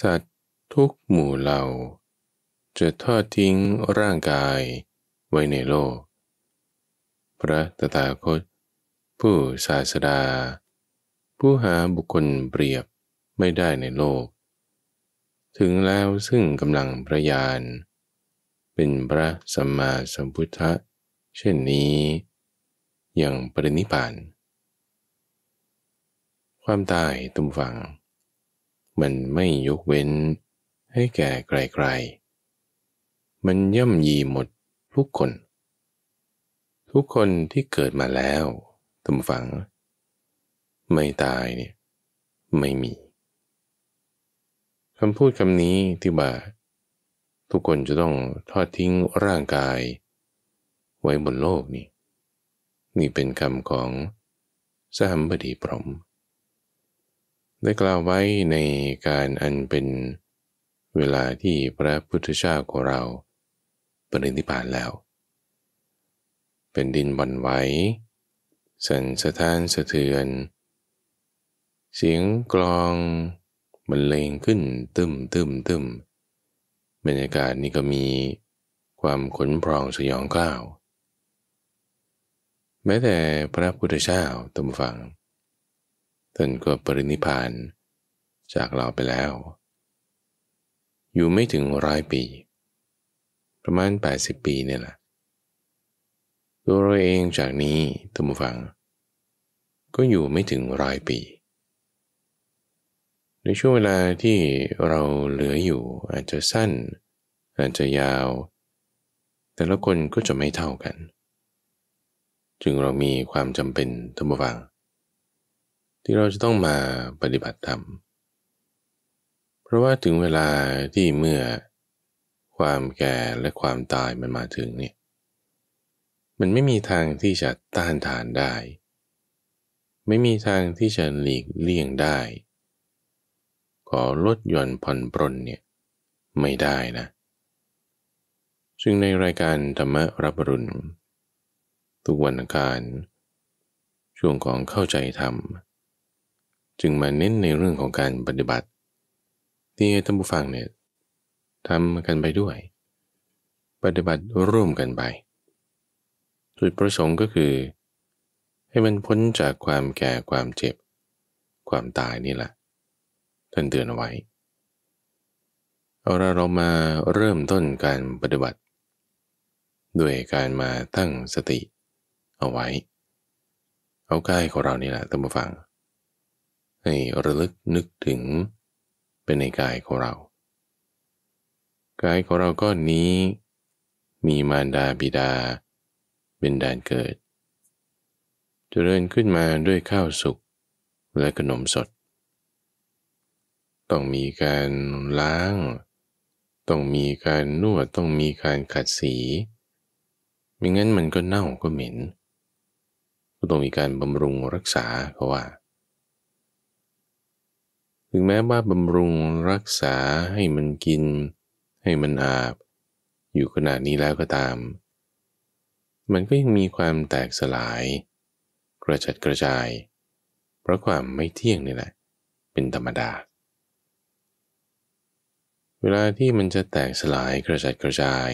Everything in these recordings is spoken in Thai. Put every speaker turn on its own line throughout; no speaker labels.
สัตว์ทุกหมู่เหล่าจะทอดทิ้งร่างกายไว้ในโลก พระตถาคต ผู้ศาสดา ผู้หาบุคคลเปรียบไม่ได้ในโลก ถึงแล้วซึ่งกำลังพระยานเป็นพระสัมมาสัมพุทธะ เช่นนี้ อย่างปรินิพาน ความตายตุ้มฟังมันไม่ยกเว้นให้แก่ใครๆมันย่ำยีหมดทุกคน ทุกคนที่เกิดมาแล้วตำฝัง ไม่ตายเนี่ยไม่มี คำพูดคำนี้ที่ว่า ทุกคนจะต้องทอดทิ้งร่างกายไว้บนโลก นี่นี่เป็นคำของสหัมบดีพรหมได้กล่าวไว้ในการอันเป็นเวลาที่พระพุทธเจ้าของเรา ปรินิพพานแล้ว เป็นดินบันไหวสันสะท้านสะเทือน เสียงกลองมันเลงขึ้นตึมตึมตึมบรรยากาศนี้ก็มีความขนพรองสยองกล้าว แม้แต่พระพุทธเจ้าตมฟังท่านก็ปรินิพานจากเราไปแล้ว อยู่ไม่ถึงร้อยปี ประมาณ 80 ปีเนี่ยแหละตัวเราเองจากนี้ท่านผู้ฟัง ก็อยู่ไม่ถึงร้อยปี ในช่วงเวลาที่เราเหลืออยู่อาจจะสั้น อาจจะยาว แต่ละคนก็จะไม่เท่ากัน จึงเรามีความจำเป็นท่านผู้ฟังที่เราจะต้องมาปฏิบัติธรรม เพราะว่าถึงเวลาที่เมื่อความแก่และความตายมันมาถึงเนี่ย มันไม่มีทางที่จะต้านทานได้ ไม่มีทางที่จะหลีกเลี่ยงได้ ขอลดหย่อนผ่อนปรนเนี่ยไม่ได้นะ ซึ่งในรายการธรรมรับรุณทุกวันการ ช่วงของเข้าใจธรรมจึงมาเน้นในเรื่องของการปฏิบัติ ที่ท่านผู้ฟังเนี่ยทำกันไปด้วย ปฏิบัติร่วมกันไปจุดประสงค์ก็คือ ให้มันพ้นจากความแก่ความเจ็บ ความตายนี่แหละท่านเตือนเอาไว้เอาละเรามาเริ่มต้นการปฏิบัติ ด้วยการมาตั้งสติ เอาไว้ เอากายของเรานี่แหละตั้งมาฟังให้ระลึกนึกถึงเป็นในกายของเรา กายของเราก้อนนี้ มีมารดาบิดาเป็นแดนเกิดจเจริญขึ้นมาด้วยข้าวสุกและขนมสด ต้องมีการล้าง ต้องมีการนวดต้องมีการขัดสีไม่งั้นมันก็เน่าก็เหม็น ก็ต้องมีการบำรุงรักษาเขาว่าาถึงแม้ว่าบำรุงรักษาให้มันกิน ให้มันอาบ อยู่ขนาดนี้แล้วก็ตาม มันก็ยังมีความแตกสลาย กระจัดกระจาย เพราะความไม่เที่ยงนี่แหละเป็นธรรมดาเวลาที่มันจะแตกสลายกระจัดกระจาย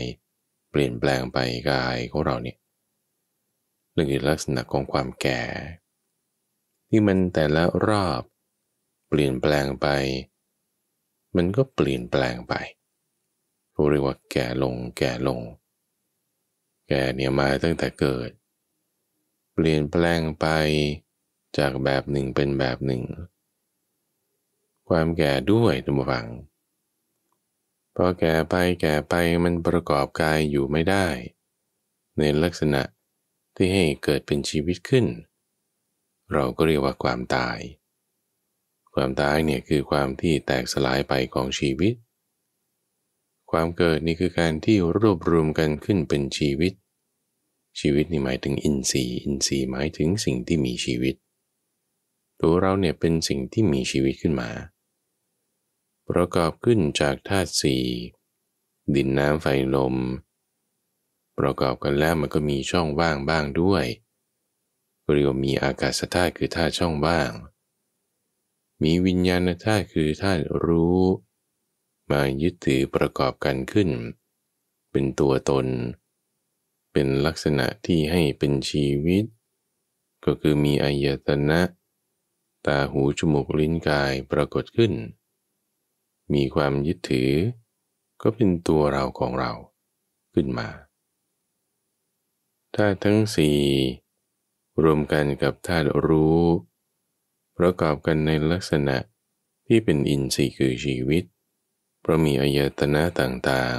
เปลี่ยนแปลงไปกายของเราเนี่ยนึ่งือลักษณะของความแก่ ที่มันแต่ละรอบเปลี่ยนแปลงไป มันก็เปลี่ยนแปลงไปเรียกว่าแก่ลงแก่ลง แก่เนี่ยมาตั้งแต่เกิด เปลี่ยนแปลงไปจากแบบหนึ่งเป็นแบบหนึ่ง ความแก่ด้วยตักฟังพอแก่ไปแก่ไปมันประกอบกายอยู่ไม่ได้ ในลักษณะที่ให้เกิดเป็นชีวิตขึ้น เราก็เรียกว่าความตายความตายเนี่ยคือความที่แตกสลายไปของชีวิต ความเกิดนี่คือการที่รวบรวมกันขึ้นเป็นชีวิต ชีวิตนี่หมายถึงอินทรีย์ อินทรีย์หมายถึงสิ่งที่มีชีวิต ตัวเราเนี่ยเป็นสิ่งที่มีชีวิตขึ้นมา ประกอบขึ้นจากธาตุสี่ดินน้ำไฟลม ประกอบกันแล้วมันก็มีช่องว่างบ้างด้วยเรียกมีอากาศธาตุคือธาตุช่องว่างมีวิญญาณธาตุคือธาตุรู้ มายึดถือประกอบกันขึ้น เป็นตัวตน เป็นลักษณะที่ให้เป็นชีวิต ก็คือมีอายตนะ ตาหูจมูกลิ้นกายปรากฏขึ้น มีความยึดถือ ก็เป็นตัวเราของเราขึ้นมาธาตุทั้งสี่รวมกันกับธาตุรู้ประกอบกันในลักษณะที่เป็นอินทรีย์คือชีวิต เพราะมีอายตนะต่าง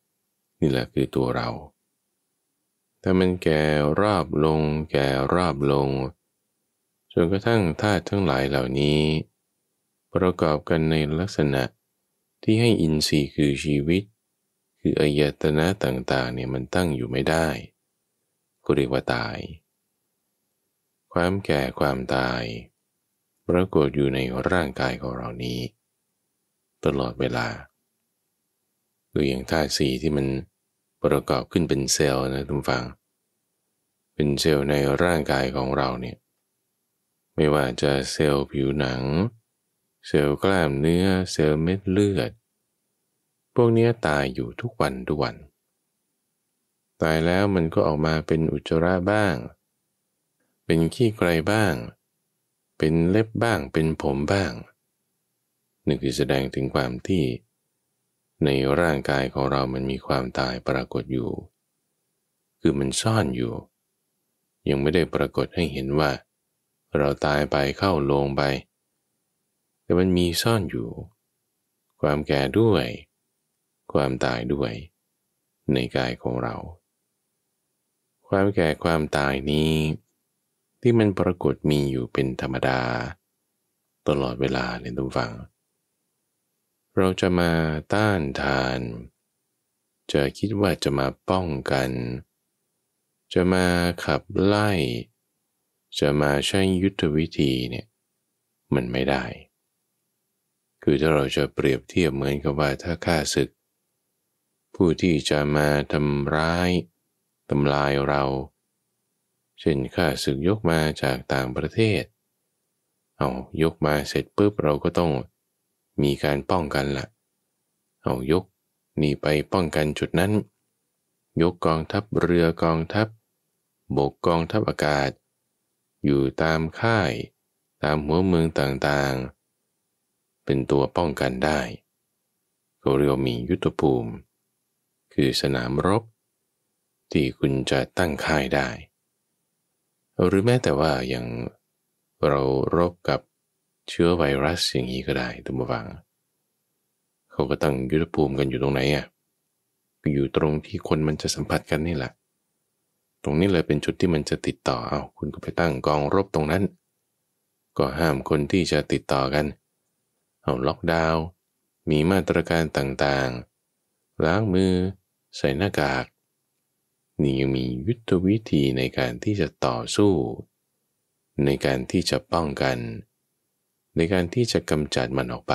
ๆ นี่แหละคือตัวเรา ถ้ามันแก่ราบลง แก่ราบลงจนกระทั่งธาตุทั้งหลายเหล่านี้ ประกอบกันในลักษณะที่ให้อินทรีย์คือชีวิต คืออายตนะต่าง ๆ เนี่ยมันตั้งอยู่ไม่ได้ก็เรียกว่าตายความแก่ความตายรากฏอยู่ในร่างกายของเรานี้ ตลอดเวลาคือย่างธาตุสีที่มันประกอบขึ้นเป็นเซลล์นะทุกฟัง เป็นเซลล์ในร่างกายของเราเนี่ย ไม่ว่าจะเซลล์ผิวหนัง เซลล์กล้ามเนื้อ เซลล์เม็ดเลือด พวกนี้ตายอยู่ทุกวันทุกวัน ตายแล้วมันก็ออกมาเป็นอุจจาระบ้าง เป็นขี้ไกรบ้างเป็นเล็บบ้างเป็นผมบ้างนึ่คือแสดงถึงความที่ ในร่างกายของเรามันมีความตายปรากฏอยู่ คือมันซ่อนอยู่ ยังไม่ได้ปรากฏให้เห็นว่า เราตายไปเข้าลงไป แต่มันมีซ่อนอยู่ ความแก่ด้วย ความตายด้วย ในกายของเรา ความแก่ความตายนี้ที่มันปรากฏมีอยู่เป็นธรรมดา ตลอดเวลาเนี่ยทุกฝัง เราจะมาต้านทาน จะคิดว่าจะมาป้องกัน จะมาขับไล่ จะมาใช้ยุทธวิธีเนี่ยมันไม่ได้ คือถ้าเราจะเปรียบเทียบเหมือนกับว่าถ้าข้าศึก ผู้ที่จะมาทำร้ายทำลายเราเช่นข้าศึกยกมาจากต่างประเทศ เอายกมาเสร็จปุ๊บเราก็ต้อง มีการป้องกันละะเอายกนี่ไปป้องกันจุดนั้น ยกกองทัพเรือกองทัพ บกกองทัพอากาศ อยู่ตามค่ายตามหัวเมืองต่างๆ เป็นตัวป้องกันได้ ก็เรียกมียุทธภูมิ คือสนามรบ ที่คุณจะตั้งค่ายได้หรือแม้แต่ว่าอย่างเรารบกับเชื้อไวรัสอย่างนี้ก็ได้ตัวบัง เขาก็ตั้งยุทธภูมิกันอยู่ตรงไหนอ่ะ ก็อยู่ตรงที่คนมันจะสัมผัสกันนี่แหละ ตรงนี้เลยเป็นจุดที่มันจะติดต่อ เอาคุณก็ไปตั้งกองรบตรงนั้น ก็ห้ามคนที่จะติดต่อกัน เอาล็อกดาวน์ มีมาตรการต่างๆ ล้างมือใส่หน้ากากนี่ยังมียุทธวิธีในการที่จะต่อสู้ ในการที่จะป้องกัน ในการที่จะกำจัดมันออกไป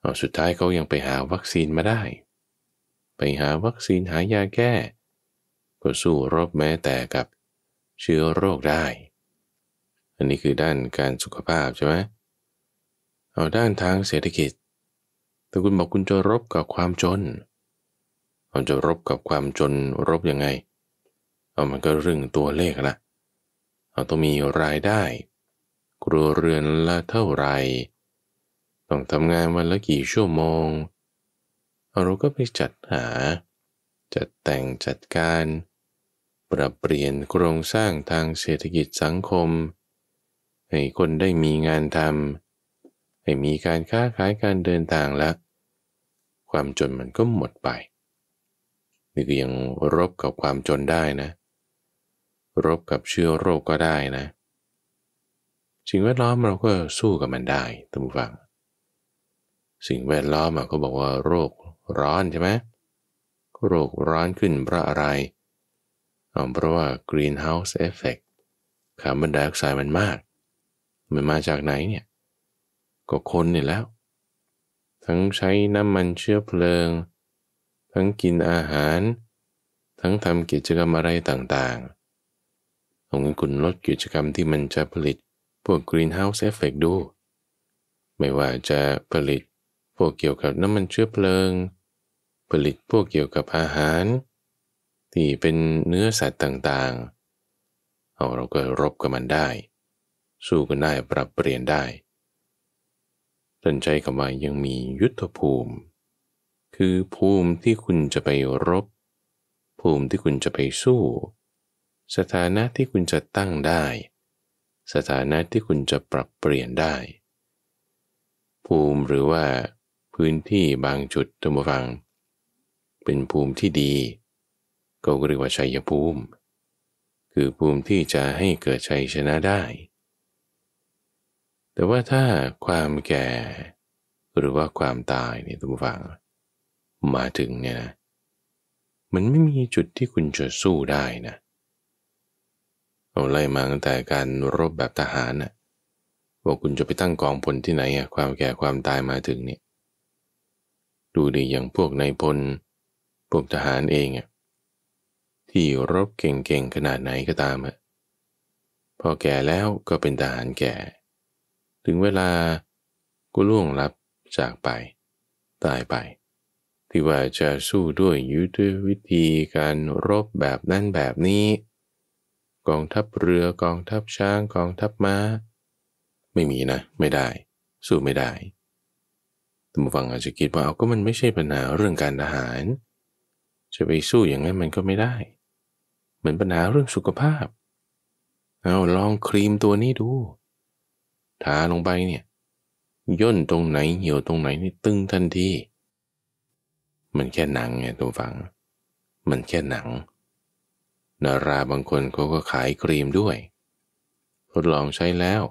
เอาสุดท้ายเขายังไปหาวัคซีนมาได้ ไปหาวัคซีนหายาแก้ก็สู้รบแม้แต่กับเชื้อโรคได้ อันนี้คือด้านการสุขภาพใช่ไหมเอาด้านทางเศรษฐกิจแต่คุณบอกคุณจะรบกับความจนเราจะรบกับความจนรบยังไง เอามันก็เรื่องตัวเลขละเราต้องมีรายได้ ครัวเรือนละเท่าไหร่ ต้องทำงานวันละกี่ชั่วโมงเราก็ไปจัดหา จัดแต่งจัดการ ปรับเปลี่ยนโครงสร้างทางเศรษฐกิจสังคม ให้คนได้มีงานทำ ให้มีการค้า ขายการเดินทางละ ความจนมันก็หมดไปนี่ก็ยังรบกับความจนได้นะ รบกับเชื้อโรคก็ได้นะ สิ่งแวดล้อมเราก็สู้กับมันได้ท่านผู้ฟัง สิ่งแวดล้อมเขาบอกว่าโรคร้อนใช่ไหม โรคร้อนขึ้นเพราะอะไรเอเพราะว่า greenhouse effect คาร์บอนไดออกไซด์มันมาก มันมาจากไหนเนี่ย ก็คนนี่แล้ว ทั้งใช้น้ำมันเชื้อเพลิงทั้งกินอาหาร ทั้งทำกิจกรรมอะไรต่างๆเองิคุณลดกิจกรรมที่มันจะผลิตพวก greenhouse effect ดูไม่ว่าจะผลิต พวกเกี่ยวกับน้ำมันเชื้อเพลิง ผลิตพวกเกี่ยวกับอาหาร ที่เป็นเนื้อสัตว์ต่างๆ เอาเราก็รบกับมันได้ สู้กันได้ปรับเปลี่ยนได้สนใจ้คำว่ายังมียุทธภูมิคือภูมิที่คุณจะไปรบ ภูมิที่คุณจะไปสู้สถานะที่คุณจะตั้งได้ สถานะที่คุณจะปรับเปลี่ยนได้ ภูมิหรือว่าพื้นที่บางจุดทัวฟัง เป็นภูมิที่ดีก็เรียกว่าชัยภูมิ คือภูมิที่จะให้เกิดชัยชนะได้ แต่ว่าถ้าความแก่หรือว่าความตายเนี่ยทุกฟังมาถึงเนี่ยนะมันไม่มีจุดที่คุณจะสู้ได้นะ เอาไล่มาตั้งแต่การรบแบบทหารนะ่ะ ว่าคุณจะไปตั้งกองพลที่ไหนอะความแก่ความตายมาถึงเนี่ยดูดีอย่างพวกนายพลพวกทหารเองอะที่รบเก่งๆขนาดไหนก็ตามอะพอแก่แล้วก็เป็นทหารแก่ ถึงเวลาก็ล่วงลับจากไป ตายไปที่ว่าจะสู้ด้วยยุทธวิธีการรบแบบนั้นแบบนี้ กองทัพเรือกองทัพช้างกองทัพมา้าไม่มีนะไม่ได้ สู้ไม่ได้ต่ฟังอาจจะคิดว่าเอาก็มันไม่ใช่ปัญหาเรื่องการทหาร จะไปสู้อย่างนั้นมันก็ไม่ได้ เหมือนปัญหาเรื่องสุขภาพเอาลองครีมตัวนี้ดูทาลงไปเนี่ยย่นตรงไหนเหี่ยวตรงไหนนี่ตึงทันทีมันแค่หนังไงตัวฟัง มันแค่หนังนาราบางคนเขาก็ขายครีมด้วย ทดลองใช้แล้ว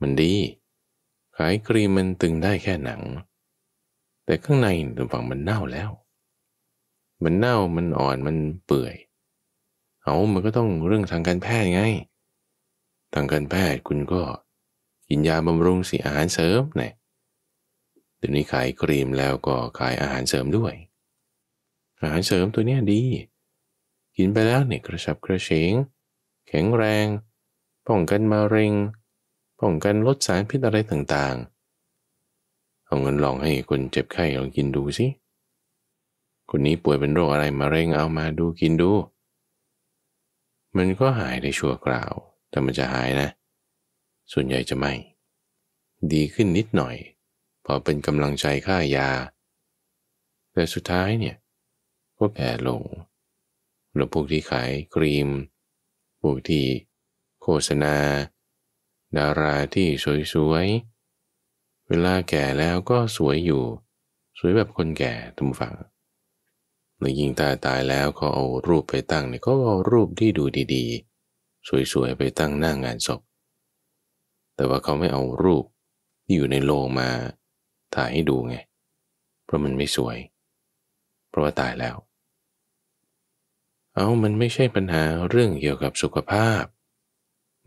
มันดี ขายครีมมันตึงได้แค่หนัง แต่ข้างในตัวฟังมันเน่าแล้ว มันเน่ามันอ่อน มันเปื่อย เอามันก็ต้องเรื่องทางการแพทย์ไง ทางการแพทย์คุณก็ กินยาบำรุงสิอาหารเสริมเนี่ยเดี๋ยวนี้ขายครีมแล้วก็ขายอาหารเสริมด้วย อาหารเสริมตัวนี้ดี กินไปแล้วเนี่ยกระชับกระเฉงแข็งแรง ป้องกันมะเร็ง ป้องกันลดสารพิษอะไรต่างๆ เอาเงินลองให้คนเจ็บไข้ลองกินดูสิคนนี้ป่วยเป็นโรคอะไรมะเร็งเอามาดูกินดู มันก็หายได้ชั่วคราว แต่มันจะหายนะ ส่วนใหญ่จะไม่ ดีขึ้นนิดหน่อยพอเป็นกำลังใจค่ายาแต่สุดท้ายเนี่ย ก็แผ่ลงแล้วพวกที่ขายครีมพวกที่ โฆษณา ดาราที่สวยๆ เวลาแก่แล้วก็สวยอยู่สวยแบบคนแก่ทุกฝั่งหรือยิงตาตายแล้วเขาเอารูปไปตั้งเนี่ยก็เอารูปที่ดูดีๆ สวยๆไปตั้งหน้างงานศพแต่ว่าเขาไม่เอารูป ที่อยู่ในโลกมาถ่ายให้ดูไง เพราะมันไม่สวย เพราะว่าตายแล้ว เอามันไม่ใช่ปัญหาเรื่องเกี่ยวกับสุขภาพ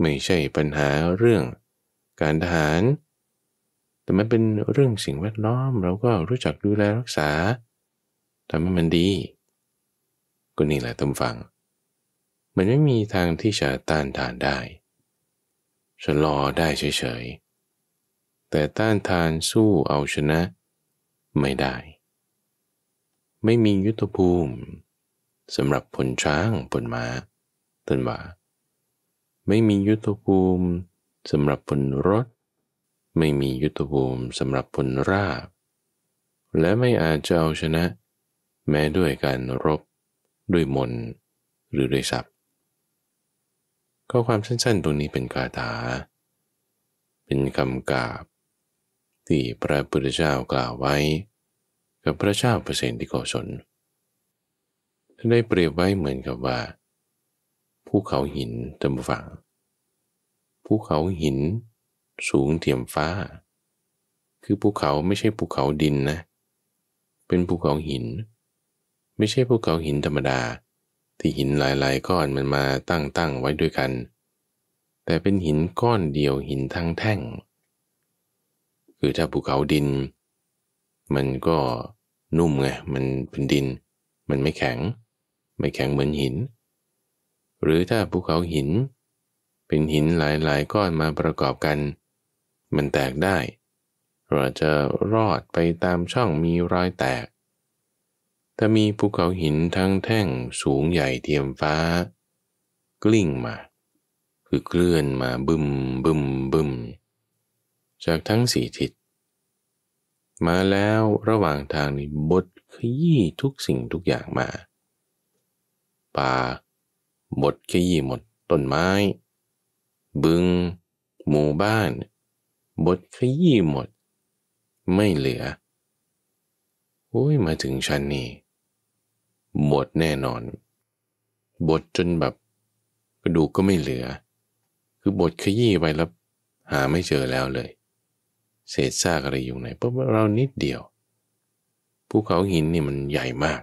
ไม่ใช่ปัญหาเรื่องการทหาร แต่มันเป็นเรื่องสิ่งแวดล้อมเราก็รู้จักดูแลรักษา ทำให้มันดีก็นี่แหละตมฟัง มันไม่มีทางที่จะต้านทานได้ชะลอได้เฉยๆแต่ต้านทานสู้เอาชนะไม่ได้ ไม่มียุทธภูมิสำหรับผลช้างผลมา้าต้นว่า ไม่มียุทธภูมิสำหรับผลรถ ไม่มียุทธภูมิสำหรับผลราบ และไม่อาจจะเอาชนะ แม้ด้วยการรบด้วยมนหรือด้วยศัพท์ข้อความสั้นๆตรงนี้เป็นกาถา เป็นคำกาบที่พระพุทธเจ้ากล่าวไว้ กับพระเจ้าเปรตที่โกศลท่านได้เปรียบไว้เหมือนกับว่าภูเขาหินเต็มฝั่งภูเขาหินสูงเทียมฟ้า คือภูเขาไม่ใช่ภูเขาดินนะ เป็นภูเขาหิน ไม่ใช่ภูเขาหินธรรมดา ที่หินหลายๆก้อนมันมาตั้งๆไว้ด้วยกัน แต่เป็นหินก้อนเดียวหินทั้งแท่งคือถ้าภูเขาดินมันก็นุ่มไงมันเป็นดิน มันไม่แข็ง ไม่แข็งเหมือนหิน หรือถ้าภูเขาหินเป็นหินหลายๆ ก้อนมาประกอบกัน มันแตกได้ เราจะรอดไปตามช่องมีรอยแตกแต่มีภูเขาหินทั้งแท่งสูงใหญ่เทียมฟ้า กลิ้งมา คือเคลื่อนมาบึมบึมบึมมจากทั้งสี่ทิศมาแล้วระหว่างทางนี่บดขยี้ทุกสิ่งทุกอย่างมา ป่าบดขยี้หมด ต้นไม้ บึงหมู่บ้านบดขยี้หมด ไม่เหลือ โอ้ยมาถึงชั้นนี้บดแน่นอนบดจนแบบ กระดูกก็ไม่เหลือ คือบดขยี้ไปแล้ว หาไม่เจอแล้วเลยเศษซากอะไรอยู่ไหนเพราะเรานิดเดียวภูเขาหินนี่มันใหญ่มาก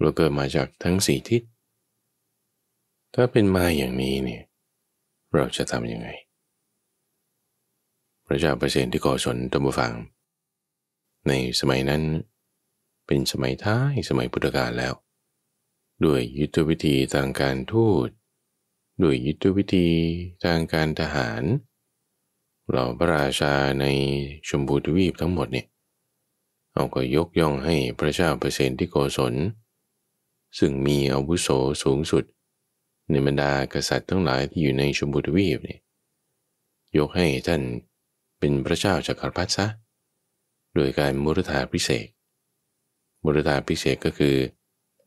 เราเกิดมาจากทั้งสี่ทิศ ถ้าเป็นมาอย่างนี้เนี่ยเราจะทำยังไงพระเจ้าประเสนที่ก่อสนตมฟัง ในสมัยนั้น เป็นสมัยท้ายสมัยพุทธกาลแล้ว ด้วยยุทธวิธีทางการทูตด้วยยุทธวิธีทางการทหารเหล่าพระราชาในชมพูทวีปทั้งหมดเนี่ยเอาก็ยกย่องให้พระเจ้าเปอร์เซนที่โกศล ซึ่งมีอาวุโสสูงสุดในบรรดากษัตริย์ทั้งหลายที่อยู่ในชมพูทวีปเนี่ยยกให้ท่านเป็นพระเจ้าจักรพรรดิซะโดยการมุรธาพิเศษมุรธาพิเศษก็คือ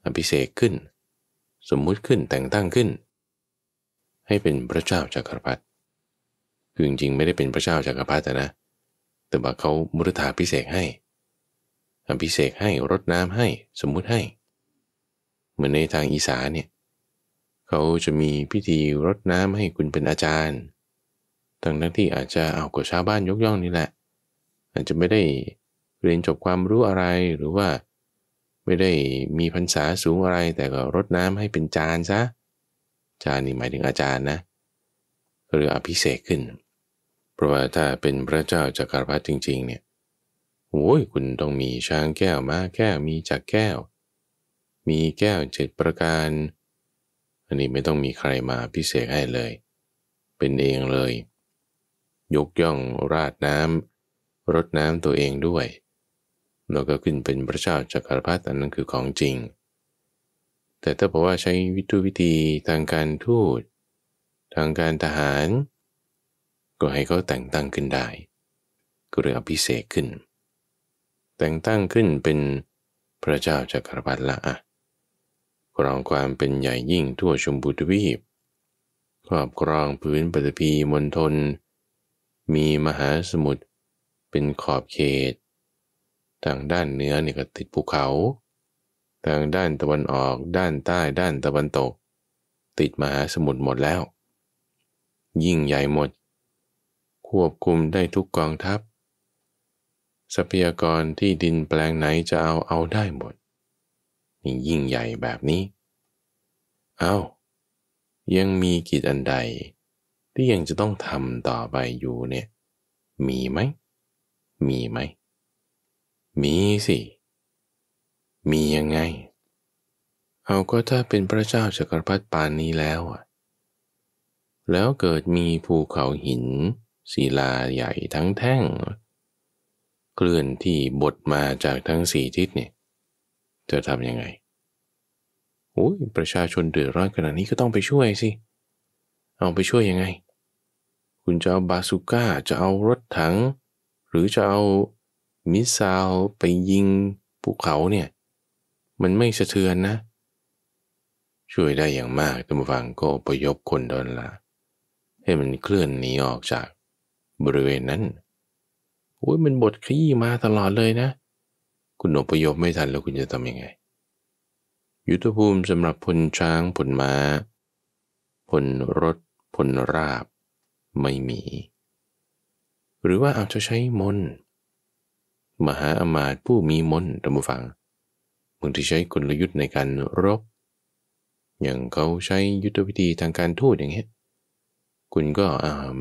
อภิเศกขึ้น สมมุติขึ้นแต่งตั้งขึ้น ให้เป็นพระเจ้าจักรพรรดิคือจริงๆไม่ได้เป็นพระเจ้าจากักรพรรดินะ แต่ว่าเขามุรธาพิเศษให้ อภิเศกให้รดน้ำให้สมมุติให้เหมือนในทางอีสานเนี่ยเขาจะมีพิธีรดน้ำให้คุณเป็นอาจารย์ ทั้งทั้งที่อาจจะเอากับชาวบ้านยกย่องนี่แหละ อาจจะไม่ได้เรียนจบความรู้อะไรหรือว่าไม่ได้มีพรรษาสูงอะไรแต่ก็รดน้ำให้เป็นจานซะจานนี่หมายถึงอาจารย์นะหรืออภิเศกขึ้นเพราะว่าถ้าเป็นพระเจ้าจักรพรรดิจริงๆเนี่ยโอ้ยคุณต้องมีช้างแก้วม้าแก้วมีจักรแก้ว มีแก้วเจ็ดประการ อันนี้ไม่ต้องมีใครมาพิเศษให้เลย เป็นเองเลย ยกย่องราดน้ำรดน้ำตัวเองด้วยแล้วก็ขึ้นเป็นพระเจ้าจักรพรรดิอันนั้นคือของจริง แต่ถ้าบอกว่าใช้วิธีทางการทูตทางการทหารก็ให้เขาแต่งตั้งขึ้นได้ก็เรยอภิเษกขึ้น แต่งตั้งขึ้นเป็นพระเจ้าจักรพรรดิละอะครองความเป็นใหญ่ยิ่งทั่วชมพูทวีปครอบครองพื้นปฐพีมณฑล มีมหาสมุทรเป็นขอบเขต ทางด้านเหนือนี่ก็ติดภูเขา ทางด้านตะวันออก ด้านใต้ ด้านตะวันตก ติดมหาสมุทรหมดแล้ว ยิ่งใหญ่หมดควบคุมได้ทุกกองทัพ ทรัพยากรที่ดินแปลงไหนจะเอาเอาได้หมดนี่ยิ่งใหญ่แบบนี้ เอา้ายังมีกิจอันใด ที่ยังจะต้องทำต่อไปอยู่เนี่ย มีไหม มีไหม มีสิ มียังไง เอาก็ถ้าเป็นพระเจ้าจักรพรรดิปานนี้แล้วอ่ะแล้วเกิดมีภูเขาหินศิลาใหญ่ทั้งแท่ง เคลื่อนที่บทมาจากทั้งสี่ทิศเนี่ยจะทำยังไงโอ้ยประชาชนเดือดร้อนขนาดนี้ก็ต้องไปช่วยสิเอาไปช่วยยังไง คุณจะเอาบาสุก้าจะเอารถถังหรือจะเอามิสซซลไปยิงภูเขาเนี่ยมันไม่สะเทือนนะ ช่วยได้อย่างมากตัมฟังก็ประยบคนดอนละให้มันเคลื่อนหนีออกจากบริเวณนั้น โอ้ยมันบดขยี้มาตลอดเลยนะ คุณอพยพไม่ทันแล้วคุณจะทำยังไง ยุทธภูมิสำหรับพลช้างพลมา้าพลรถพลราบไม่มี หรือว่าเอาจะใช้มน มหาอมาตย์ผู้มีมนตามฟังบางที่ใช้กลยุทธ์ในการรบอย่างเขาใช้ยุทธวิธีทางการทูตอย่างเงี้ยคุณก็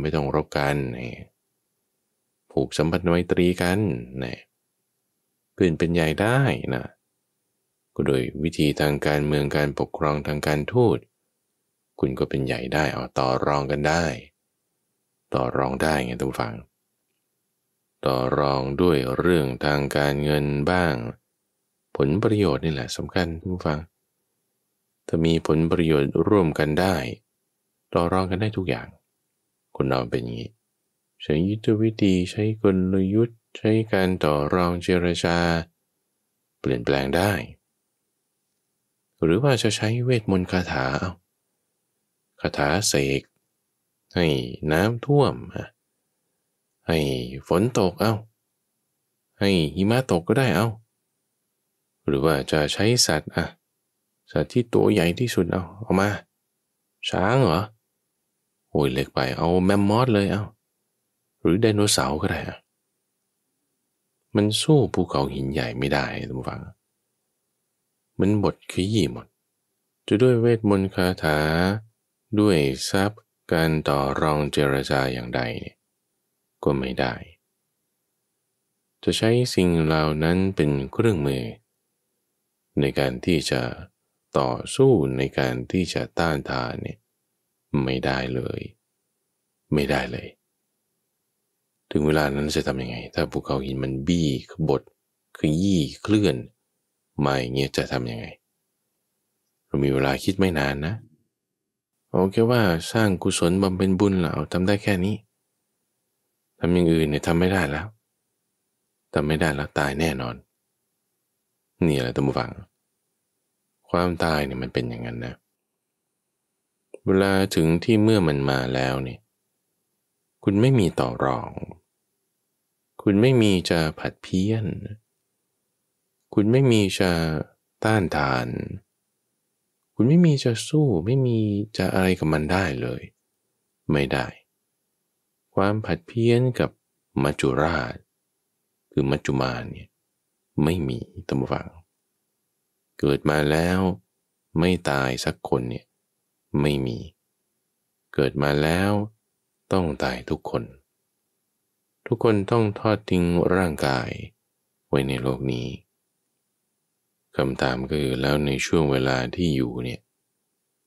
ไม่ต้องรบกันผูกสัมพันธ์ไมตรีกันนะเพื่อนเป็นใหญ่ได้นะ ก็โดยวิธีทางการเมืองการปกครองทางการทูต คุณก็เป็นใหญ่ได้เอาต่อรองกันได้ ต่อรองได้ไงทุกฝัง ต่อรองด้วยเรื่องทางการเงินบ้าง ผลประโยชน์นี่แหละสำคัญทุกฝังถ้ามีผลประโยชน์ร่วมกันได้ ต่อรองกันได้ทุกอย่างคนเราเป็นอย่างนี้ใช้ยุทธวิธีใช้กลยุทธ์ใช้การต่อรองเจรจาเปลี่ยนแปลงได้ หรือว่าจะใช้เวทมนต์คาถาคาถาเสกให้น้ำท่วมให้ฝนตกเอาให้หิมะตกก็ได้เอาหรือว่าจะใช้สัตว์อ่ะสัตว์ที่ตัวใหญ่ที่สุดเอาเอามา ช้างเหรออ้ยเล็กไปเอาแมมมอสเลยเอา หรือไดโนเสาร์ก็ได้อะมันสู้ภูเขาหินใหญ่ไม่ได้ทุกฝัง มันบทขี้ยี่หมด จะด้วยเวทมนต์คาถาด้วยทรัพย์การต่อรองเจรจาอย่างใดเนี่ยก็ไม่ได้ จะใช้สิ่งเหล่านั้นเป็นเครื่องมือ ในการที่จะต่อสู้ในการที่จะต้านทานเนี่ยไม่ได้เลย ไม่ได้เลย ถึงเวลานั้นจะทำยังไง ถ้าภูเขาหินมันบี้ขบดขยี่เคลื่อนมาอย่างเงี้ยจะทำยังไง เรามีเวลาคิดไม่นานนะเอาแค่ว่าสร้างกุศลบำเพ็ญบุญเราทำได้แค่นี้ทำอย่างอื่นเนี่ยทำไม่ได้แล้วทำไม่ได้แล้วตายแน่นอนนี่แหละตัมบูฟัง ความตายเนี่ยมันเป็นอย่างนั้นนะเเวลาถึงที่เมื่อมันมาแล้วเนี่ย คุณไม่มีต่อรอง คุณไม่มีจะผัดเพี้ยน คุณไม่มีจะต้านทาน คุณไม่มีจะสู้ ไม่มีจะอะไรกับมันได้เลย ไม่ได้ ความผัดเพี้ยนกับมัจจุราช คือมัจจุมาเนี่ยไม่มีตัมฝังเกิดมาแล้วไม่ตายสักคนเนี่ยไม่มี เกิดมาแล้ว ต้องตายทุกคน ทุกคนต้องทอดทิ้งร่างกายไว้ในโลกนี้ คำถามก็คือแล้วในช่วงเวลาที่อยู่เนี่ย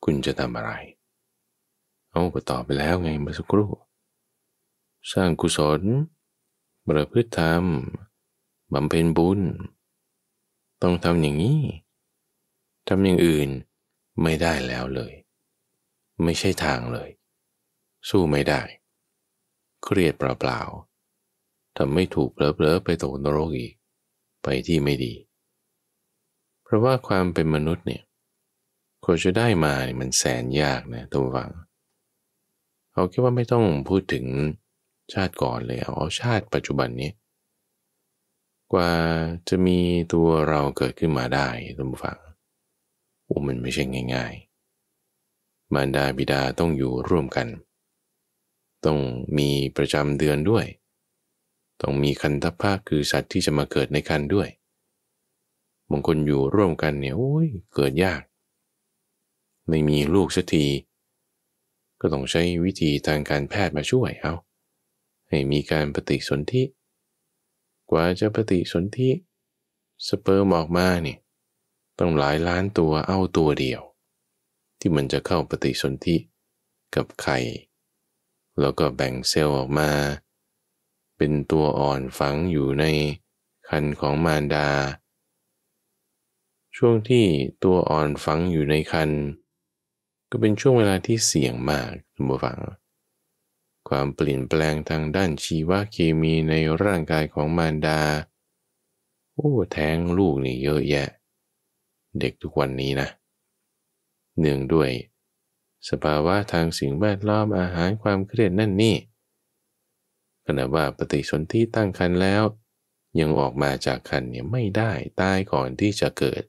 คุณจะทำอะไร เอาก็ตอบไปแล้วไงเมื่อสักครู่สร้างกุศลประพฤติธรรมบำเพ็ญบุญ ต้องทำอย่างนี้ ทำอย่างอื่นไม่ได้แล้วเลยไม่ใช่ทางเลย สู้ไม่ได้ เครียดเปล่าๆ ทำไม่ถูกเผลอๆไปตกนรกอีก ไปที่ไม่ดี เพราะว่าความเป็นมนุษย์เนี่ยควจะได้มาเนี่ยมันแสนยากนะตุกวังเขาคิดว่าไม่ต้องพูดถึงชาติก่อนเลยเอาอชาติปัจจุบันนี้ กว่าจะมีตัวเราเกิดขึ้นมาได้ตัวฝังอุ้มันไม่ใช่ง่าย ๆมารดาบิดาต้องอยู่ร่วมกัน ต้องมีประจำเดือนด้วย ต้องมีคันธภาคคือสัตว์ที่จะมาเกิดในคันด้วย บางคนอยู่ร่วมกันเนี่ย โอ้ยเกิดยาก ไม่มีลูกสักที ก็ต้องใช้วิธีทางการแพทย์มาช่วยเอา ให้มีการปฏิสนธิ กว่าจะปฏิสนธิสเปิร์มออกมาเนี่ยต้องหลายล้านตัวเอาตัวเดียวที่มันจะเข้าปฏิสนธิกับไข่แล้วก็แบ่งเซลล์ ออกมา เป็นตัวอ่อนฝังอยู่ในคันของมารดา ช่วงที่ตัวอ่อนฝังอยู่ในคัน ก็เป็นช่วงเวลาที่เสี่ยงมากคุณผู้ฟัง ความเปลี่ยนแปลงทางด้านชีวเคมีในร่างกายของมารดา โอ้แท้งลูกนี่เยอะแยะ เด็กทุกวันนี้นะเเนื่องด้วย สภาวะทางสิ่งแวดล้อมอาหารความเครียดนั่นนี่ขณะว่าปฏิสนธิตั้งครรภ์แล้ว ยังออกมาจากครรภ์เนี่ยไม่ได้ ตายก่อนที่จะเกิด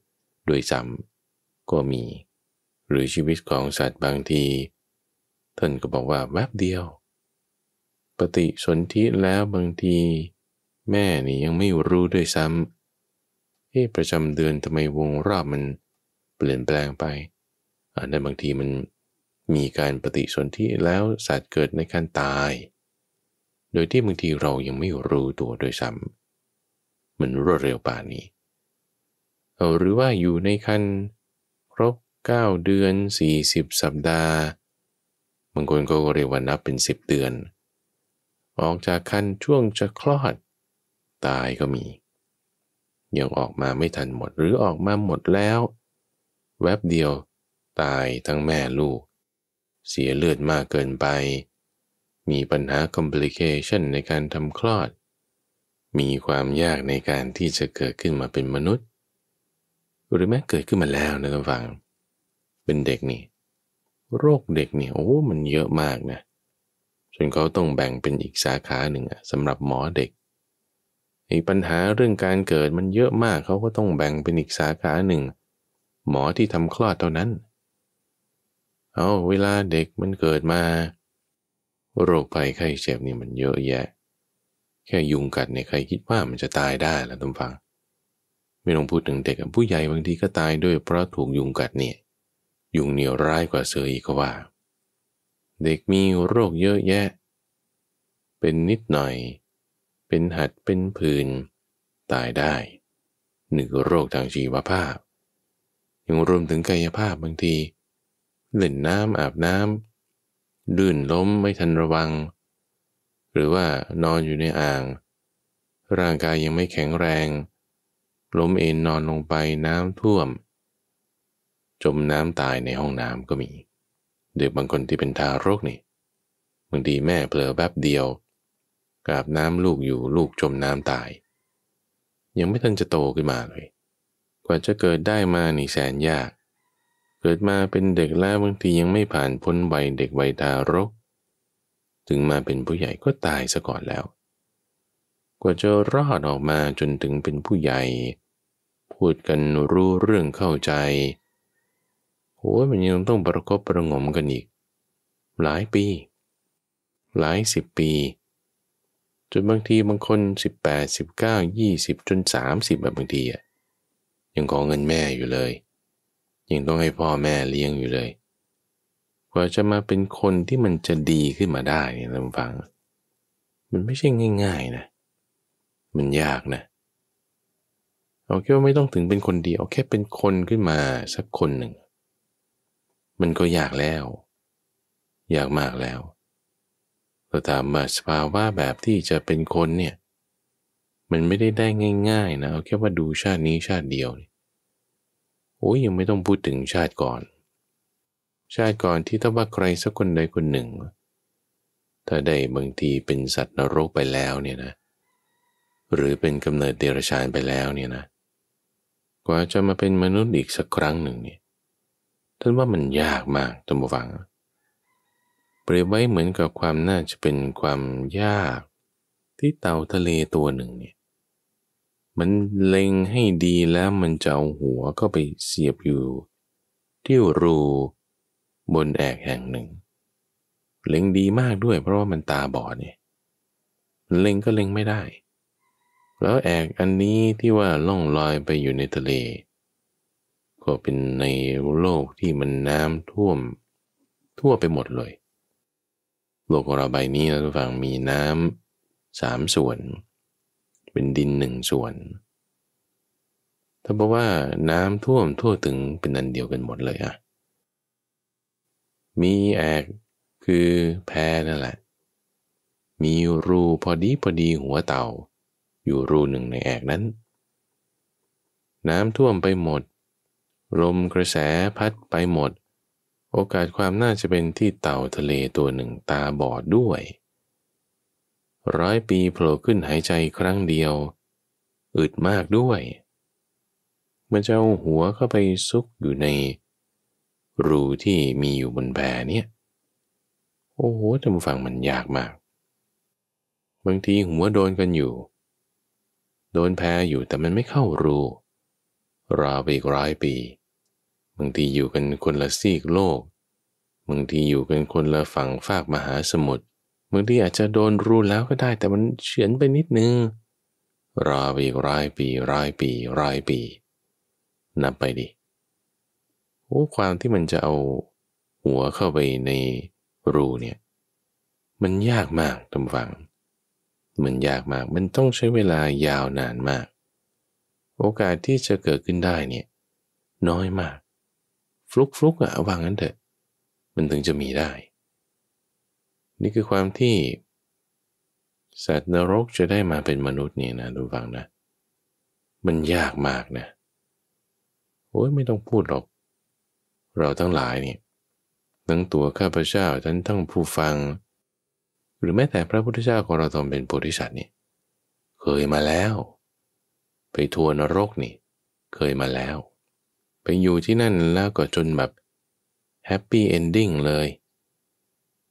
โดยซ้ำก็มี หรือชีวิตของสัตว์บางที ท่านก็บอกว่าแวบเดียว ปฏิสนธิแล้วบางที แม่นี่ยังไม่รู้ด้วยซ้ำเฮ้ประจำเดือนทำไมวงรอบมันเปลี่ยนแปลงไปอันนั้นบางทีมันมีการปฏิสนธิแล้วสัตว์เกิดในการตาย โดยที่บางทีเรายังไม่รู้ตัวโดยซ้ำเหมือนรวดเร็วป่านี้ หรือว่าอยู่ในคันครบ9เดือน 40 สัปดาห์บางคนก็เรียกว่านับเป็น 10 เดือน ออกจากคันช่วงจะคลอดตายก็มี ยังออกมาไม่ทันหมดหรือออกมาหมดแล้ว แวบเดียวตาย ทั้งแม่ลูก เสียเลือดมากเกินไป มีปัญหาคอมพลิเคชันในการทำคลอด มีความยากในการที่จะเกิดขึ้นมาเป็นมนุษย์ หรือแม้เกิดขึ้นมาแล้วนะท่านฟังเป็นเด็กนี่ โรคเด็กนี่โอ้ มันเยอะมากนะจนเขาต้องแบ่งเป็นอีกสาขาหนึ่งสำหรับหมอเด็กไอ้ปัญหาเรื่องการเกิดมันเยอะมากเขาก็ต้องแบ่งเป็นอีกสาขาหนึ่งหมอที่ทำคลอดเท่านั้นเอาเวลาเด็กมันเกิดมา โรคภัย ไข้เจ็บนี่มันเยอะแยะ แค่ยุงกัดเนี่ยใครคิดว่ามันจะตายได้ล่ะทุกฝัง ไม่ต้องพูดถึงเด็กผู้ใหญ่บางทีก็ตายด้วยเพราะถูกยุงกัดเนี่ยยุงเหนียวร้ายกว่าเสืออีกก็ว่า เด็กมีโรคเยอะแยะ เป็นนิดหน่อย เป็นหัดเป็นผื่นตายได้ หนึ่งโรคทางชีวภาพ ยังรวมถึงกายภาพบางทีเล่นน้ำอาบน้ำดื่นล้มไม่ทันระวัง หรือว่านอนอยู่ในอ่าง ร่างกายยังไม่แข็งแรง ล้มเอนนอนลงไปน้ำท่วม จมน้ำตายในห้องน้ำก็มี เด็กบางคนที่เป็นทารกนี่บางทีแม่เผลอแป๊บเดียวกาบน้ำลูกอยู่ลูกจมน้ำตาย ยังไม่ทันจะโตขึ้นมาเลย กว่าจะเกิดได้มานี่แสนยากเกิดมาเป็นเด็กแล้วบางทียังไม่ผ่านพ้นวัยเด็กวัยทารก ถึงมาเป็นผู้ใหญ่ก็ตายซะก่อนแล้ว กว่าจะรอดออกมาจนถึงเป็นผู้ใหญ่ พูดกันรู้เรื่องเข้าใจโหมันยังต้องประกบประงมกันอีก หลายปี หลายสิบปี จนบางทีบางคน 18 19 20 จน 30แบบบางทีอ่ะยังขอเงินแม่อยู่เลยยังต้องให้พ่อแม่เลี้ยงอยู่เลย กว่าจะมาเป็นคนที่มันจะดีขึ้นมาได้เนี่ยลำฟัง มันไม่ใช่ง่าย ๆนะ มันยากนะ เอาแค่ว่าไม่ต้องถึงเป็นคนดีเอาแค่เป็นคนขึ้นมาสักคนหนึ่ง มันก็ยากแล้ว ยากมากแล้ว เราตามมาสภาวะแบบที่จะเป็นคนเนี่ย มันไม่ได้ได้ง่ายๆนะเอาแค่ว่าดูชาตินี้ชาติเดียวเนี่ยโอ้ยยังไม่ต้องพูดถึงชาติก่อน ชาติก่อนที่ถ้าว่าใครสักคนใดคนหนึ่ง ถ้าได้บางทีเป็นสัตว์นรกไปแล้วเนี่ยนะ หรือเป็นกำเนิดเดรัจฉานไปแล้วเนี่ยนะ กว่าจะมาเป็นมนุษย์อีกสักครั้งหนึ่งเนี่ยท่านว่ามันยากมากตัมบวังเปรียบไว้เหมือนกับความน่าจะเป็นความยากที่เต่าทะเลตัวหนึ่งเนี่ยมันเล็งให้ดีแล้วมันจะเอาหัวก็ไปเสียบอยู่ ที่รูบนแอกแห่งหนึ่ง เล็งดีมากด้วยเพราะว่ามันตาบอดเนี่ยเล็งก็เล็งไม่ได้ แล้วแอกอันนี้ที่ว่าล่องลอยไปอยู่ในทะเล ก็เป็นในโลกที่มันน้ำท่วมทั่วไปหมดเลย โลกของเราใบนี้นะทุกฝั่งมีน้ำสามส่วนเป็นดินหนึ่งส่วน ถ้าบอกว่าน้ำท่วมทั่วถึงเป็นอันเดียวกันหมดเลยอะมีแอก คือแพนั่นแหละ มีรูพอดีพอดีหัวเต่า อยู่รูหนึ่งในแอกนั้น น้ำท่วมไปหมด ลมกระแสพัดไปหมด โอกาสความน่าจะเป็นที่เต่าทะเลตัวหนึ่งตาบอดด้วยร้อยปีโผล่ขึ้นหายใจครั้งเดียวอึดมากด้วยมันจะเอาหัวเข้าไปซุกอยู่ในรูที่มีอยู่บนแพเนี่ย โอ้โหจำฟังมันยากมาก บางทีหัวโดนกันอยู่ โดนแพอยู่แต่มันไม่เข้ารูรอไปอีกร้อยปี บางทีอยู่กันคนละซีกโลกบางทีอยู่กันคนละฝั่งฝากมหาสมุทรบางทีอาจจะโดนรู้แล้วก็ได้ แต่มันเฉือนไปนิดนึงรอปีร้อยปีร้อยปีร้อยปี นับไปดิโอ้ความที่มันจะเอา หัวเข้าไปในรูเนี่ยมันยากมากจำฝังมันยากมาก มันต้องใช้เวลายาวนานมาก โอกาสที่จะเกิดขึ้นได้เนี่ยน้อยมาก ฟลุกฟลุกอะวางนั้นเถอะ มันถึงจะมีได้นี่คือความที่สัตว์นรกจะได้มาเป็นมนุษย์นี่นะ ดูฟังนะ มันยากมากนะ โอ้ยไม่ต้องพูดหรอก เราทั้งหลายนี่ทั้งตัวข้าพเจ้า ทั้งทั้งผู้ฟัง หรือแม้แต่พระพุทธเจ้าของเราตอนเป็นโพธิสัตว์นี่ เคยมาแล้ว ไปทัวร์นรกนี่เคยมาแล้วไปอยู่ที่นั่นแล้วก็จนแบบแฮปปี้เอนดิ้งเลย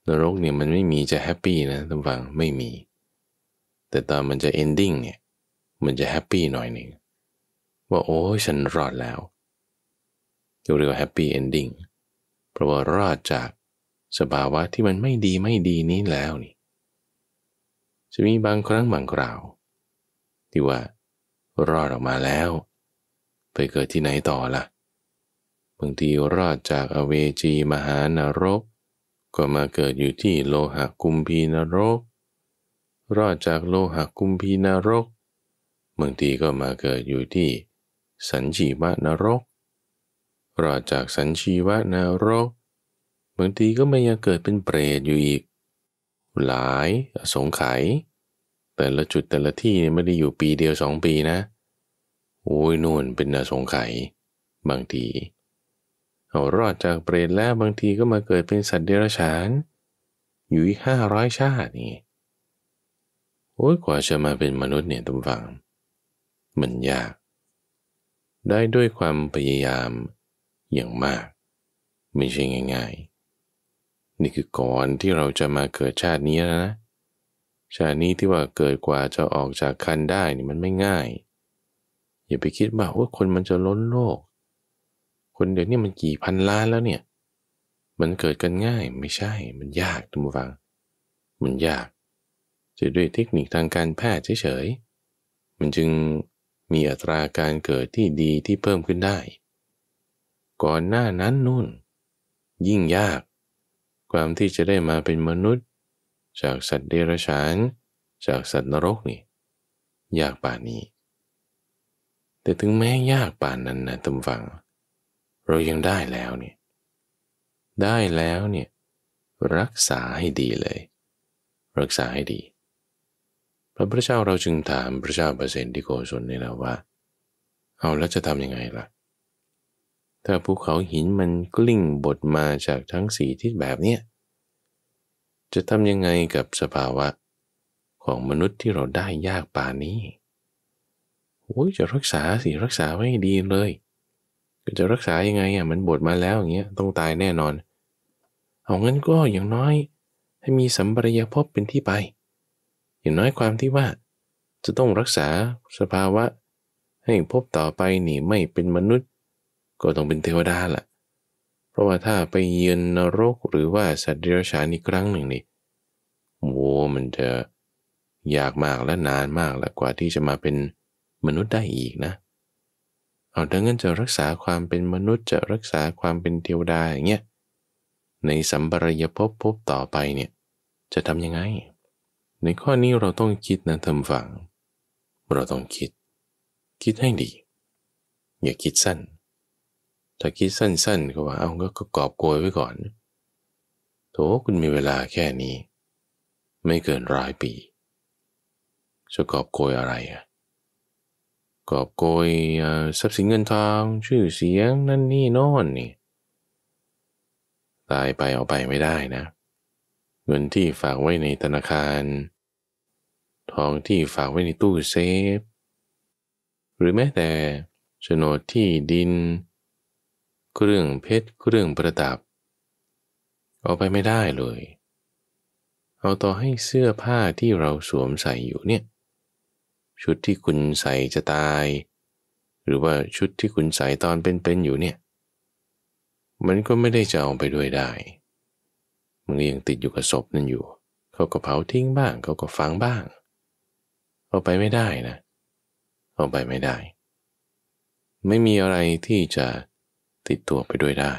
นรกเนี่ยมันไม่มีจะแฮปปี้นะท่านฟังไม่มีแต่ตอนมันจะเอนดิ้งเนี่ยมันจะแฮปปี้หน่อยหนึ่งว่าโอ้ฉันรอดแล้วเรียกว่าแฮปปี้เอนดิ้งเพราะว่ารอดจากสภาวะที่มันไม่ดีไม่ดีนี้แล้วนี่จะมีบางครั้งบางคราว ที่ว่ารอดออกมาแล้ว ไปเกิดที่ไหนต่อละ่ะบางทีรอดจากอเวจีมหานรกก็มาเกิดอยู่ที่โลหะกุมพีนรก รอดจากโลหะกุมพีนรก บางทีก็มาเกิดอยู่ที่ สันชีวะนรก รอดจากสันชีวะนรก บางทีก็มายังเกิดเป็นเปรตอยู่อีก หลายอสงไขแต่ละจุดแต่ละที่ไม่ได้อยู่ปีเดียวสองปีนะโอ้ยนู่นเป็นอสงไขยบางทีเอารอดจากเปรตแล้วบางทีก็มาเกิดเป็นสัตว์เดรัจฉานอยู่อีกห้าร้อยชาตินี่โอ้ยกว่าจะมาเป็นมนุษย์เนี่ยัุมฟัง มันยาก ได้ด้วยความพยายามอย่างมาก ไม่ใช่ง่ายๆ นี่คือก่อนที่เราจะมาเกิดชาตินี้นะชาตินี้ที่ว่าเกิดกว่าจะออกจากคันได้นี่มันไม่ง่าย อย่าไปคิดว่าโอ้คนมันจะล้นโลกคนเดียวนี่มันกี่พันล้านแล้วเนี่ย มันเกิดกันง่ายไม่ใช่ มันยากทุกฟัง มันยาก จะด้วยเทคนิคทางการแพทย์เฉยๆมันจึงมีอัตราการเกิดที่ดีที่เพิ่มขึ้นได้ ก่อนหน้านั้นนู่น ยิ่งยาก ความที่จะได้มาเป็นมนุษย์จากสัตว์เดรัจฉานจากสัตว์นรกนี่ ยากป่านนี้ แต่ถึงแม้ยากป่านนั้นนะทุกฟังเรายังได้แล้วเนี่ย ได้แล้วเนี่ยรักษาให้ดีเลย รักษาให้ดี พระพุทธเจ้าเราจึงถามพระเจ้าเปรเนที่โกศลนี่นะว่า เอาแล้วจะทำยังไงล่ะถ้าภูเขาหินมันกลิ้งบดมาจากทั้งสีทิศแบบเนี้ยจะทำยังไงกับสภาวะของมนุษย์ที่เราได้ยากป่านนี้โอ้ยจะรักษาสิ รักษาไว้ดีเลยจะรักษายังไงอ่ะมันบวชมาแล้วอย่างเงี้ยต้องตายแน่นอน เอางั้นก็อย่างน้อยให้มีสัมปรยาภพเป็นที่ไป อย่างน้อยความที่ว่า จะต้องรักษาสภาวะ ให้พบต่อไปหนีไม่เป็นมนุษย์ ก็ต้องเป็นเทวดาละ่ะเพราะว่าถ้าไปเยือนนรกหรือว่าสัตว์เดรัจฉานอีกครั้งหนึ่งนี่โว้มันจะยากมากและนานมากลวกว่าที่จะมาเป็นมนุษย์ได้อีกนะเเอาดังนั้นจะรักษาความเป็นมนุษย์จะรักษาความเป็นเทวดาอย่างเงี้ยในสัมปรายภพภพต่อไปเนี่ยจะทำยังไง ในข้อนี้เราต้องคิดนะิมฝัง เราต้องคิด คิดให้ดี อย่าคิดสั้น ถ้าคิดสั้นๆ ก็ว่าเอาก็กอบโกยไว้ก่อนโถคุณมีเวลาแค่นี้ ไม่เกินร้อยปีจะกอบโกยอะไรอะกอบโกยทรัพย์สินเงินทองชื่อเสียง นั่นนี่โน่นนี่ตายไปเอาไปไม่ได้นะ เงินที่ฝากไว้ในธนาคาร ทองที่ฝากไว้ในตู้เซฟ หรือแม้แต่โฉนดที่ดิน เครื่องเพชรเครื่องประดับ เอาไปไม่ได้เลย เอาต่อให้เสื้อผ้าที่เราสวมใส่อยู่เนี่ยชุดที่คุณใส่จะตาย หรือว่าชุดที่คุณใส่ตอนเป็นๆอยู่เนี่ยมันก็ไม่ได้จะเอาไปด้วยได้ มันยังติดอยู่กับศพนั่นอยู่เขาก็เผาทิ้งบ้าง เขาก็ฝังบ้าง เอาไปไม่ได้นะเอาไปไม่ได้ ไม่มีอะไรที่จะติดตัวไปด้วยได้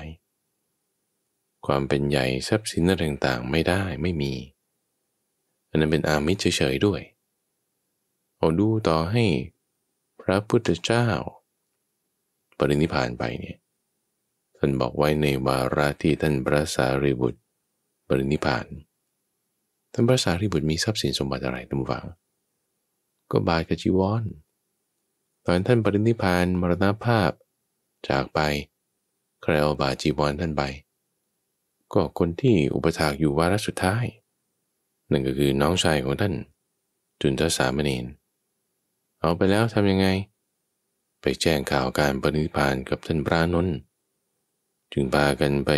ความเป็นใหญ่ทรัพย์สินอะไรต่างๆ ไม่ได้ไม่มี อันนั้นเป็นอามิตรเฉยๆด้วยเอาดูต่อให้พระพุทธเจ้า ปรินิพานไปเนี่ย ท่านบอกไว้ในวาระที่ท่านพระสารีบุตรปรินิพาน ท่านพระสารีบุตรมีทรัพย์สินสมบัติอะไรตั้งฟังก็บาทกจีวร ตอนท่านปรินิพานมรณภาพ จากไปใครเอาบาจีวรท่านไป ก็คนที่อุปถากอยู่วาระสุดท้ายนั่นก็คือน้องชายของท่านจุนทศสามเณรเอาไปแล้วทำยังไง ไปแจ้งข่าวการปฏิพานกับท่านพระนนท์จึงพากันไป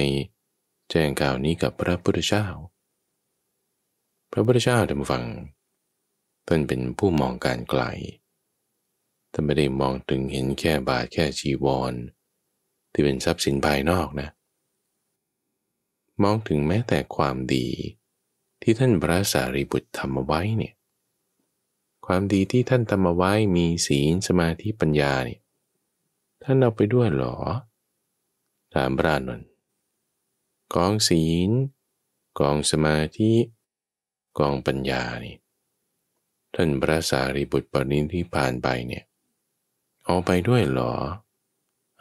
แจ้งข่าวนี้กับพระพุทธเจ้า พระพุทธเจ้าท่านฟังท่านเป็นผู้มองการไกลท่านไม่ได้มองถึงเห็นแค่บาทแค่ชีวร ที่เป็นทรัพย์สินภายนอกนะ มองถึงแม้แต่ความดีที่ท่านพระสารีบุตรทำเอาไว้เนี่ยความดีที่ท่านทำมาไว้มีศีลสมาธิปัญญาเนี่ยท่านเอาไปด้วยหรอ ถามพระนนท์กองศีลกองสมาธิกองปัญญานี่ ท่านพระสารีบุตรปรินที่ผ่านไปเนี่ย เอาไปด้วยหรอ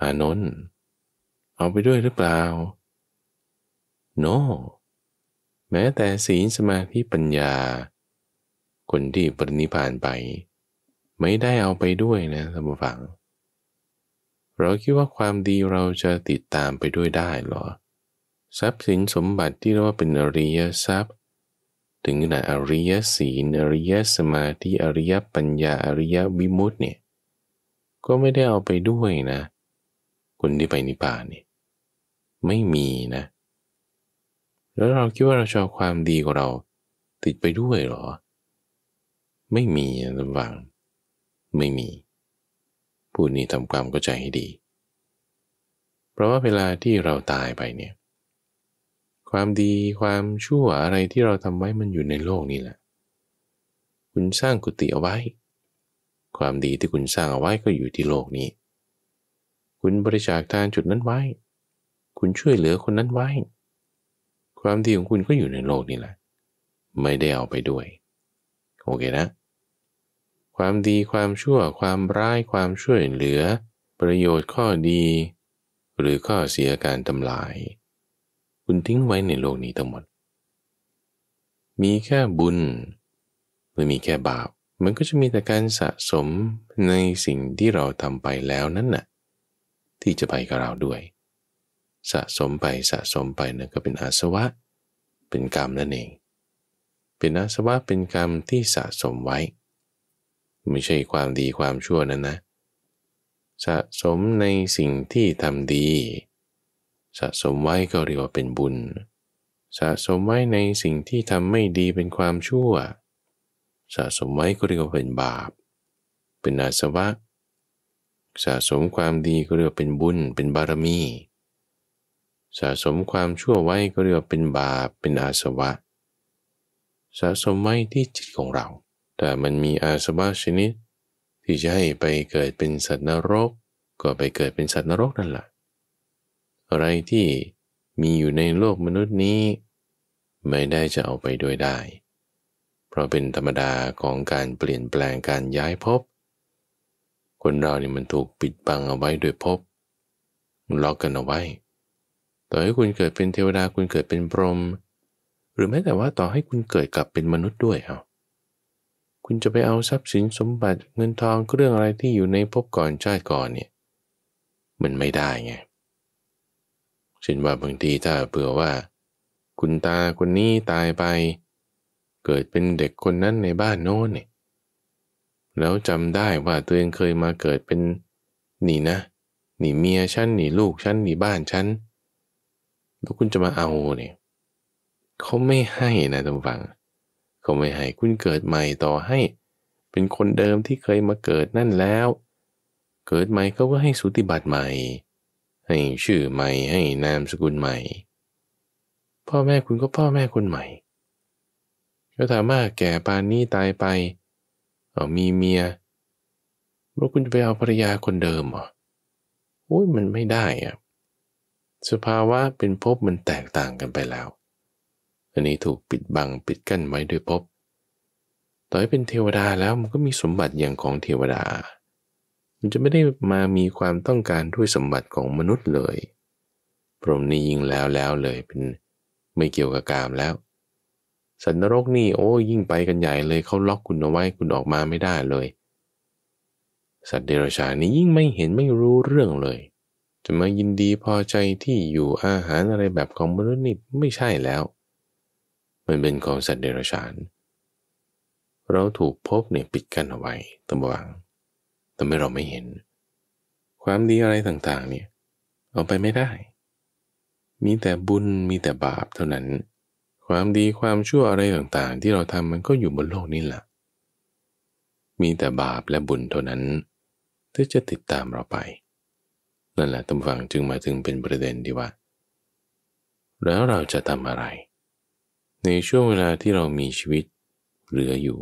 อานนท์เอาไปด้วยหรือเปล่า โน no. แม้แต่ศีลสมาธิปัญญาคนที่ปรินิพานไป ไม่ได้เอาไปด้วยนะท่านผู้ฟังเราคิดว่าความดีเราจะติดตามไปด้วยได้หรอ ทรัพย์สินสมบัติที่เรียกว่าเป็นอริยทรัพย์ ถึงขนาดอริยศีลอริยสมาธิอริยปัญญาอริยวิมุตต์เนี่ย ก็ไม่ได้เอาไปด้วยนะคนที่ไปนิพพานนี่ ไม่มีนะ แล้วเราคิดว่าเราชอบความดีของเราติดไปด้วยหรอไม่มีนะฟว่าง ไม่มี ผู้นี้ทำความเข้าใจให้ดี เพราะว่าเวลาที่เราตายไปเนี่ย ความดี ความชั่ว อะไรที่เราทำไว้มันอยู่ในโลกนี่แหละ คุณสร้างกุฏิเอาไว้ ความดีที่คุณสร้างเอาไว้ก็อยู่ที่โลกนี้ คุณบริจาคทาน จุดนั้นไว้ คุณช่วยเหลือคนนั้นไว้ ความดีของคุณก็อยู่ในโลกนี่แหละ ไม่ได้เอาไปด้วย โอเคนะความดีความชั่วความร้ายความช่วยเหลือ ประโยชน์ข้อดี หรือข้อเสียการทำลายคุณทิ้งไว้ในโลกนี้ทั้งหมด มีแค่บุญหรือมีแค่บาป มันก็จะมีแต่การสะสมในสิ่งที่เราทำไปแล้วนั่นน่ะที่จะไปกับเราด้วย สะสมไปสะสมไปนะก็เป็นอาสวะ เป็นกรรมนั่นเอง เป็นอาสวะเป็นกรรมที่สะสมไว้ไม่ใช่ความดีความชั่วนั้นนะ สะสมในสิ่งที่ทำดี สะสมไว้ก็เรียกว่าเป็นบุญ สะสมไว้ในสิ่งที่ทำไม่ดีเป็นความชั่ว สะสมไว้ ก็เรียกว่าเป็นบาป เป็นอาสวะ สะสมความดีก็เรียกว่าเป็นบุญเป็นบารมี สะสมความชั่วไว้ก็เรียกว่าเป็นบาปเป็นอาสวะ สะสมไว้ที่จิตของเราถ้ามันมีอาสวะชนิดที่จะให้ไปเกิดเป็นสัตว์นรก ก็ไปเกิดเป็นสัตว์นรกนั่นแหละอะไรที่มีอยู่ในโลกมนุษย์นี้ ไม่ได้จะเอาไปด้วยได้ เพราะเป็นธรรมดาของการเปลี่ยนแปลงการย้ายภพคนเราเนี่ยมันถูกปิดบังเอาไว้ด้วยภพล็อกกันเอาไว้ ต่อให้คุณเกิดเป็นเทวดาคุณเกิดเป็นพรหมหรือแม้แต่ว่าต่อให้คุณเกิดกลับเป็นมนุษย์ด้วยเอาคุณจะไปเอาทรัพย์สินสมบัติเงินทองเรื่องอะไรที่อยู่ในภพก่อนชาติก่อนเนี่ยมันไม่ได้ไงเช่นว่าบางทีถ้าเผื่อว่า คุณตาคนนี้ตายไป เกิดเป็นเด็กคนนั้นในบ้านโน้นเนี่ยแล้วจำได้ว่าตัวเองเคยมาเกิดเป็น นี่นะ นี่เมียฉันนี่ลูกฉันนี่บ้านฉันแล้วคุณจะมาเอาเนี่ยเขาไม่ให้นะตรงฝัังงเขาไม่ให้คุณเกิดใหม่ต่อให้เป็นคนเดิมที่เคยมาเกิดนั่นแล้ว เกิดใหม่เขาก็ให้สุติบัติใหม่ ให้ชื่อใหม่ให้นามสกุลใหม่ พ่อแม่คุณก็พ่อแม่คนใหม่ก็ถามว่าแก่ปานนี้ตายไปเอามีเมียล้วคุณจะไปเอาภรรยาคนเดิมเหรอโอ้ยมันไม่ได้อะสภาวะเป็นภพมันแตกต่างกันไปแล้วอันนี้ถูกปิดบังปิดกั้นไว้ด้วยภพต่อให้เป็นเทวดาแล้วมันก็มีสมบัติอย่างของเทวดา มันจะไม่ได้มามีความต้องการด้วยสมบัติของมนุษย์เลย พรหมนี่ยิ่งแล้วแล้วเลยเป็นไม่เกี่ยวกับกามแล้ว สัตว์นรกนี่โอ้ยิ่งไปกันใหญ่เลยเขาล็อกคุณเอาไว้คุณออกมาไม่ได้เลย สัตว์เดรัจฉานนี่ยิ่งไม่เห็นไม่รู้เรื่องเลย จะมายินดีพอใจที่อยู่อาหารอะไรแบบของมนุษย์นี่ไม่ใช่แล้วมันเป็นของสัตว์เดรัจฉาน เราถูกพบเนี่ย ปิดกั้นเอาไว้ตำบวังทำให้เราไม่เห็น ความดีอะไรต่างๆเนี่ย เอาไปไม่ได้ มีแต่บุญมีแต่บาปเท่านั้น ความดีความชั่วอะไรต่างๆ ที่เราทำมันก็อยู่บนโลกนี้แหละ มีแต่บาปและบุญเท่านั้น ที่จะติดตามเราไป นั่นแหละตำฝังจึงมาถึงเป็นประเด็นที่ว่า แล้วเราจะทำอะไรในช่วงเวลาที่เรามีชีวิต เหลืออยู่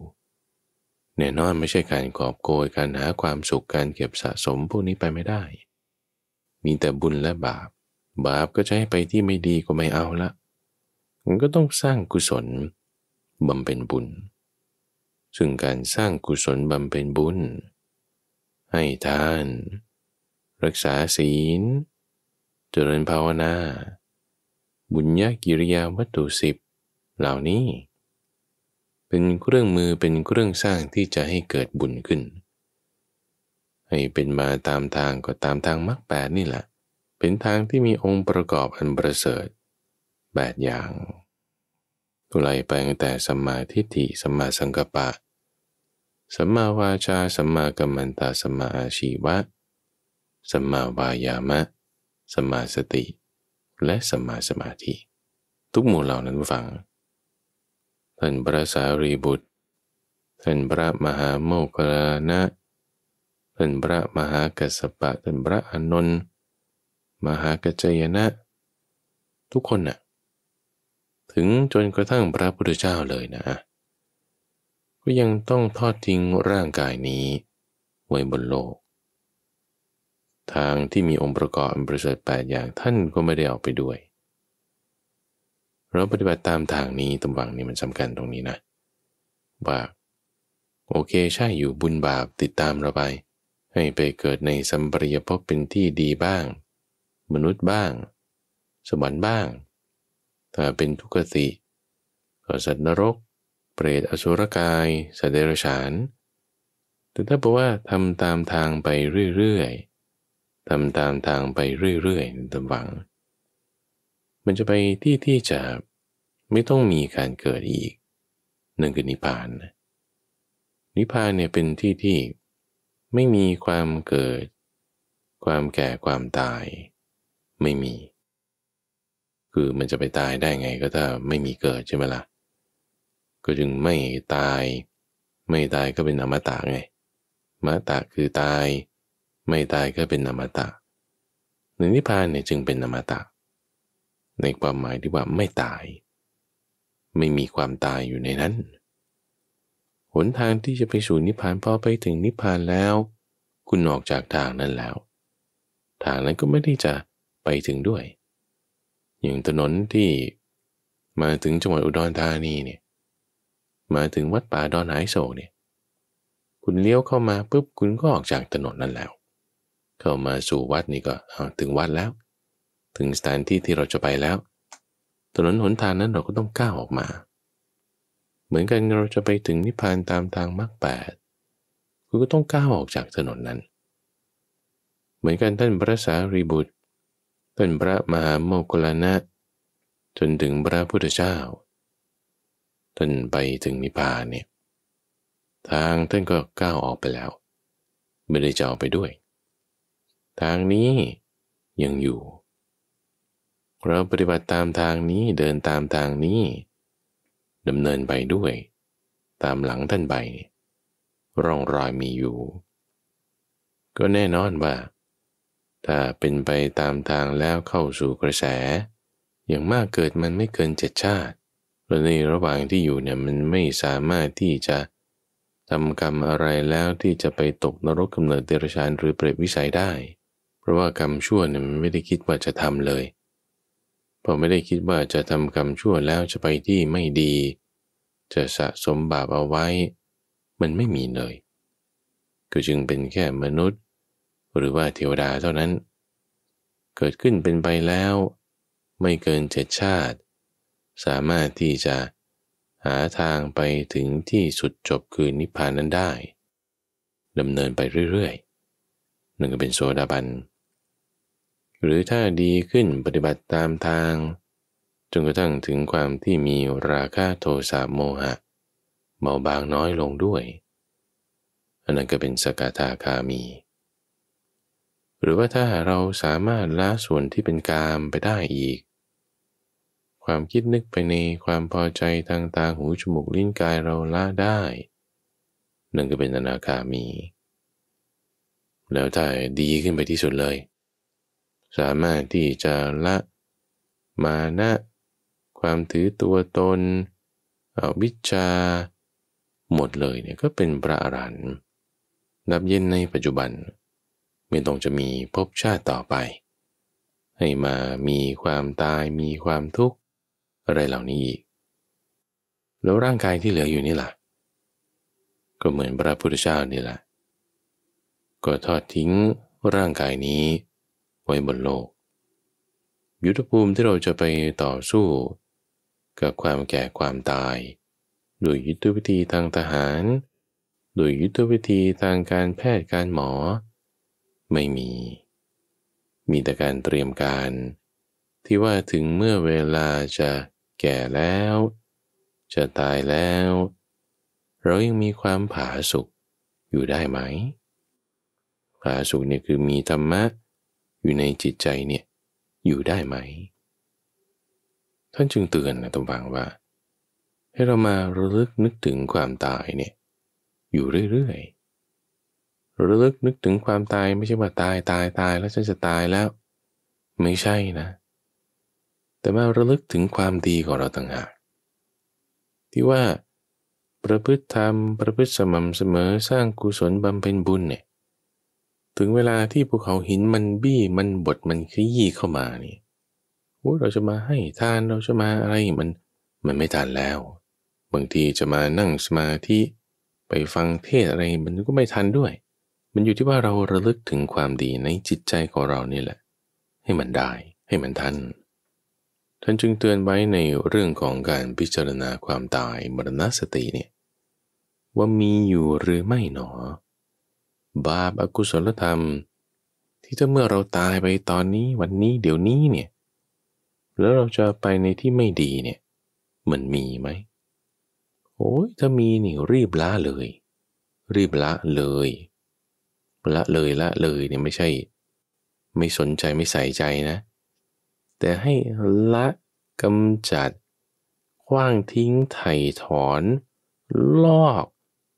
แน่นอนไม่ใช่การกอบโกยการหาความสุข การเก็บสะสม พวกนี้ไปไม่ได้ มีแต่บุญและบาป บาปก็จะให้ไปที่ไม่ดีก็ไม่เอาละมันก็ต้องสร้างกุศลบำเพ็ญบุญ ซึ่งการสร้างกุศลบำเพ็ญบุญ ให้ทาน รักษาศีล เจริญภาวนา บุญญากิริยาวัตถุสิบเหล่านี้เป็นเครื่องมือเป็นเครื่องสร้างที่จะให้เกิดบุญขึ้น ให้เป็นมาตามทางก็ตามทางมรรคแปดนี่แหละเป็นทางที่มีองค์ประกอบอันประเสริฐแปดอย่างตุไลไปตั้งแต่สัมมาทิฏฐิสัมมาสังกปปะสัมมาวาจาสัมมากัมมันตาสัมมาอาชีวะสัมมาวายามะสัมมาสติ และสัมมาสมาธิ ทุกหมู่เหล่านั้นฟังท่านพระสารีบุตรท่านพระมหาโมคคลานะท่านพระมหากัสสปะ ท่านพระอนนท์มหากัจจยนะทุกคนนะ่ะ ถึงจนกระทั่งพระพุทธเจ้าเลยนะ ก็ยังต้องทอดทิ้งร่างกายนี้ ไว้บนโลก ทางที่มีองค์ประกอบอันประเสริฐแปดอย่างท่านก็ไม่ได้ออกไปด้วยเราปฏิบัติตามทางนี้ตงวังนี้มันสำคัญตรงนี้นะว่าโอเคใช่อยู่บุญบาปติดตามเราไปให้ไปเกิดในสัมปริยภพเป็นที่ดีบ้าง มนุษย์บ้าง สวรรค์บ้าง ถ้าเป็นทุกขติก็สัตว์นรก เปรตอสุรกายสเดรฉานแต่ถ้าบอกว่าทำตามทางไปเรื่อยๆทำตามทางไปเรื่อยๆตำวังมันจะไปที่ที่จะไม่ต้องมีการเกิดอีกหนึ่งคือนิพพานนิพพานเนี่ยเป็นที่ที่ไม่มีความเกิด ความแก่ความตายไม่มี คือมันจะไปตายได้ไงก็ถ้าไม่มีเกิดใช่ไหมละ่ะก็จึงไม่ตาย ไม่ตายก็เป็นอมตะไงมาตะคือตาย ไม่ตายก็เป็นอมตะหนนิพพานเนี่ยจึงเป็นอมตะในความหมายที่ว่าไม่ตาย ไม่มีความตายอยู่ในนั้น หนทางที่จะไปสู่นิพพานพอไปถึงนิพพานแล้ว คุณออกจากทางนั้นแล้ว ทางนั้นก็ไม่ได้จะไปถึงด้วย อย่างถนนที่มาถึงจังหวัดอุดรธานีเนี่ยมาถึงวัดป่าดอนหายโศกเนี่ยคุณเลี้ยวเข้ามาปุ๊บคุณก็ออกจากถนนนั้นแล้ว เข้ามาสู่วัดนี่ก็ถึงวัดแล้วถึงสถานที่ที่เราจะไปแล้ว ถนนหนทางนั้นเราก็ต้องก้าวออกมา เหมือนกันเราจะไปถึงนิพพานตามทางมรรคแปดคุณก็ต้องก้าวออกจากถนนนั้น เหมือนกันท่านพระสารีบุตรท่านพระมหาโมคลานะ จนถึงพระพุทธเจ้า ท่านไปถึงนิพพานเนี่ย ทางท่านก็ก้าวออกไปแล้ว ไม่ได้จะออกไปด้วย ทางนี้ยังอยู่เราปฏิบัติตามทางนี้เดินตามทางนี้ดำเนินไปด้วย ตามหลังท่านไปร่องรอยมีอยู่ ก็แน่นอนว่า ถ้าเป็นไปตามทางแล้วเข้าสู่กระแส อย่างมากเกิดมันไม่เกินเจ็ดชาติและในระหว่างที่อยู่เนี่ยมันไม่สามารถที่จะทำกรรมอะไรแล้วที่จะไปตกนรกกำเนิดเดรัจฉานหรือเปรตวิสัยได้ เพราะว่ากรรมชั่วเนี่ยมันไม่ได้คิดว่าจะทำเลยพอไม่ได้คิดว่าจะทำกรรมชั่วแล้วจะไปที่ไม่ดี จะสะสมบาปเอาไว้ มันไม่มีเลย ก็จึงเป็นแค่มนุษย์หรือว่าเทวดาเท่านั้น เกิดขึ้นเป็นไปแล้ว ไม่เกินเจ็ดชาติ สามารถที่จะหาทางไปถึงที่สุดจบคือนิพพานนั้นได้ดำเนินไปเรื่อยๆหนึ่งก็เป็นโสดาบันหรือถ้าดีขึ้นปฏิบัติตามทาง จนกระทั่งถึงความที่มีราคะโทสะโมหะเบาบางน้อยลงด้วยอันนั้นก็เป็นสกทาคามี หรือว่าถ้าเราสามารถละส่วนที่เป็นกามไปได้อีก ความคิดนึกไปในความพอใจทางตาหูจมูกลิ้นกายเราละได้ นั่นก็เป็นอนาคามี แล้วถ้าดีขึ้นไปที่สุดเลยสามารถที่จะละมานะความถือตัวตนอวิชชา หมดเลยเนี่ยก็เป็นพระอรันนับเย็นในปัจจุบัน ไม่ต้องจะมีภพชาติต่อไป ให้มามีความตายมีความทุกข์อะไรเหล่านี้อีก แล้วร่างกายที่เหลืออยู่นี่ล่ะ ก็เหมือนพระพุทธเจ้านี่แหละก็ทอดทิ้งร่างกายนี้ว้บนโลก ยุทธภูมิที่เราจะไปต่อสู้ กับความแก่ความตาย โดยยุทธวิธีทางทหาร โดยยุทธวิธีทางการแพทย์การหมอ ไม่มี มีแต่การเตรียมการ ที่ว่าถึงเมื่อเวลาจะแก่แล้ว จะตายแล้ว เรายังมีความผาสุกอยู่ได้ไหมผาสุกเนี่ยคือมีธรรมะอยู่ในจิตใจเนี่ยอยู่ได้ไหม ท่านจึงเตือนนะตำวังว่า ให้เรามาระลึกนึกถึงความตายเนี่ยอยู่เรื่อยๆระลึกนึกถึงความตายไม่ใช่ว่าตายตายตาย แล้วฉันจะตายแล้วไม่ใช่นะ แต่มาระลึกถึงความดีของเราต่างหากที่ว่าประพฤติธรรมประพฤติสม่ำเสมอสร้างกุศลบำเพ็ญบุญเนี่ยถึงเวลาที่ภูเขาหินมันบี้มันบดมันขยี้เข้ามานี่เราจะมาให้ทานเราจะมาอะไรมันมันไม่ทานแล้ว บางทีจะมานั่งสมาธิไปฟังเทศอะไรมันก็ไม่ทันด้วย มันอยู่ที่ว่าเราระลึกถึงความดีในจิตใจของเรานี่แหละ ให้มันได้ให้มันทันท่านจึงเตือนไว้ในเรื่องของการพิจารณาความตายมรณสติเนี่ย ว่ามีอยู่หรือไม่หนอบาปอากุศลธรรม ที่ถ้าเมื่อเราตายไปตอนนี้วันนี้เดี๋ยวนี้เนี่ยแล้วเราจะไปในที่ไม่ดีเนี่ยมันมีไหมโอ้ยถ้ามีนี่รีบละเลย รีบละเลย ละเลยละเลยเนี่ยไม่ใช่ ไม่สนใจไม่ใส่ใจนะ แต่ให้ละกำจัดขว้างทิ้งไถ่ถอน ลอก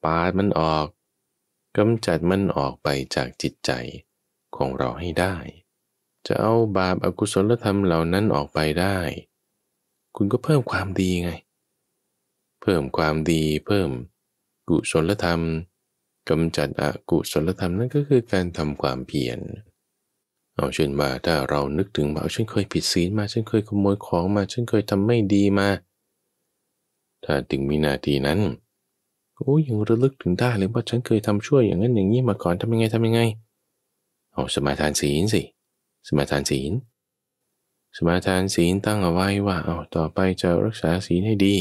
ปาดมันออกกำจัดมันออกไปจากจิตใจของเราให้ได้ จะเอาบาปอากุศลธรรมเหล่านั้นออกไปได้ คุณก็เพิ่มความดีไง เพิ่มความดีเพิ่มกุศลธรรม กำจัดอกุศลธรรมนั่นก็คือการทำความเพียรเอาเช่นว่าถ้าเรานึกถึงว่าฉันเคยผิดศีลมาฉันเคยขโมยของมาฉันเคยทำไม่ดีมา ถ้าถึงวินาทีนั้นโอ้ยังระลึกถึงได้เลยว่าฉันเคยทำชั่วอย่างนั้นอย่างนี้มาก่อนทำยังไงทำยังไงเอาสมาทานศีลสิ สมาทานศีล สมาทานศีลตั้งเอาไว้ว่าเอาต่อไปจะรักษาศีลให้ดี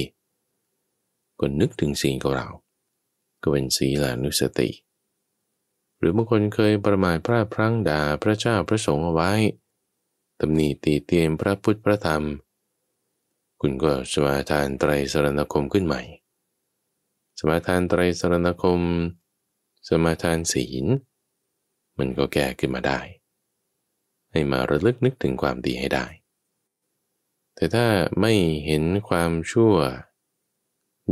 ก็นึกถึงศีลของเราก็เป็นศีลานุสติ หรือบางคนเคยประมาทพระพรั้งด่าพระเจ้าพระสงฆ์เอาไว้ตำหนิตีเตียนพระพุทธพระธรรม คุณก็สมาทานไตรสรณคมขึ้นใหม่มาทานไตรสรณคม สมาทานศีลมันก็แก้ขึ้นมาได้ ให้มาระลึกนึกถึงความดีให้ได้ แต่ถ้าไม่เห็นความชั่ว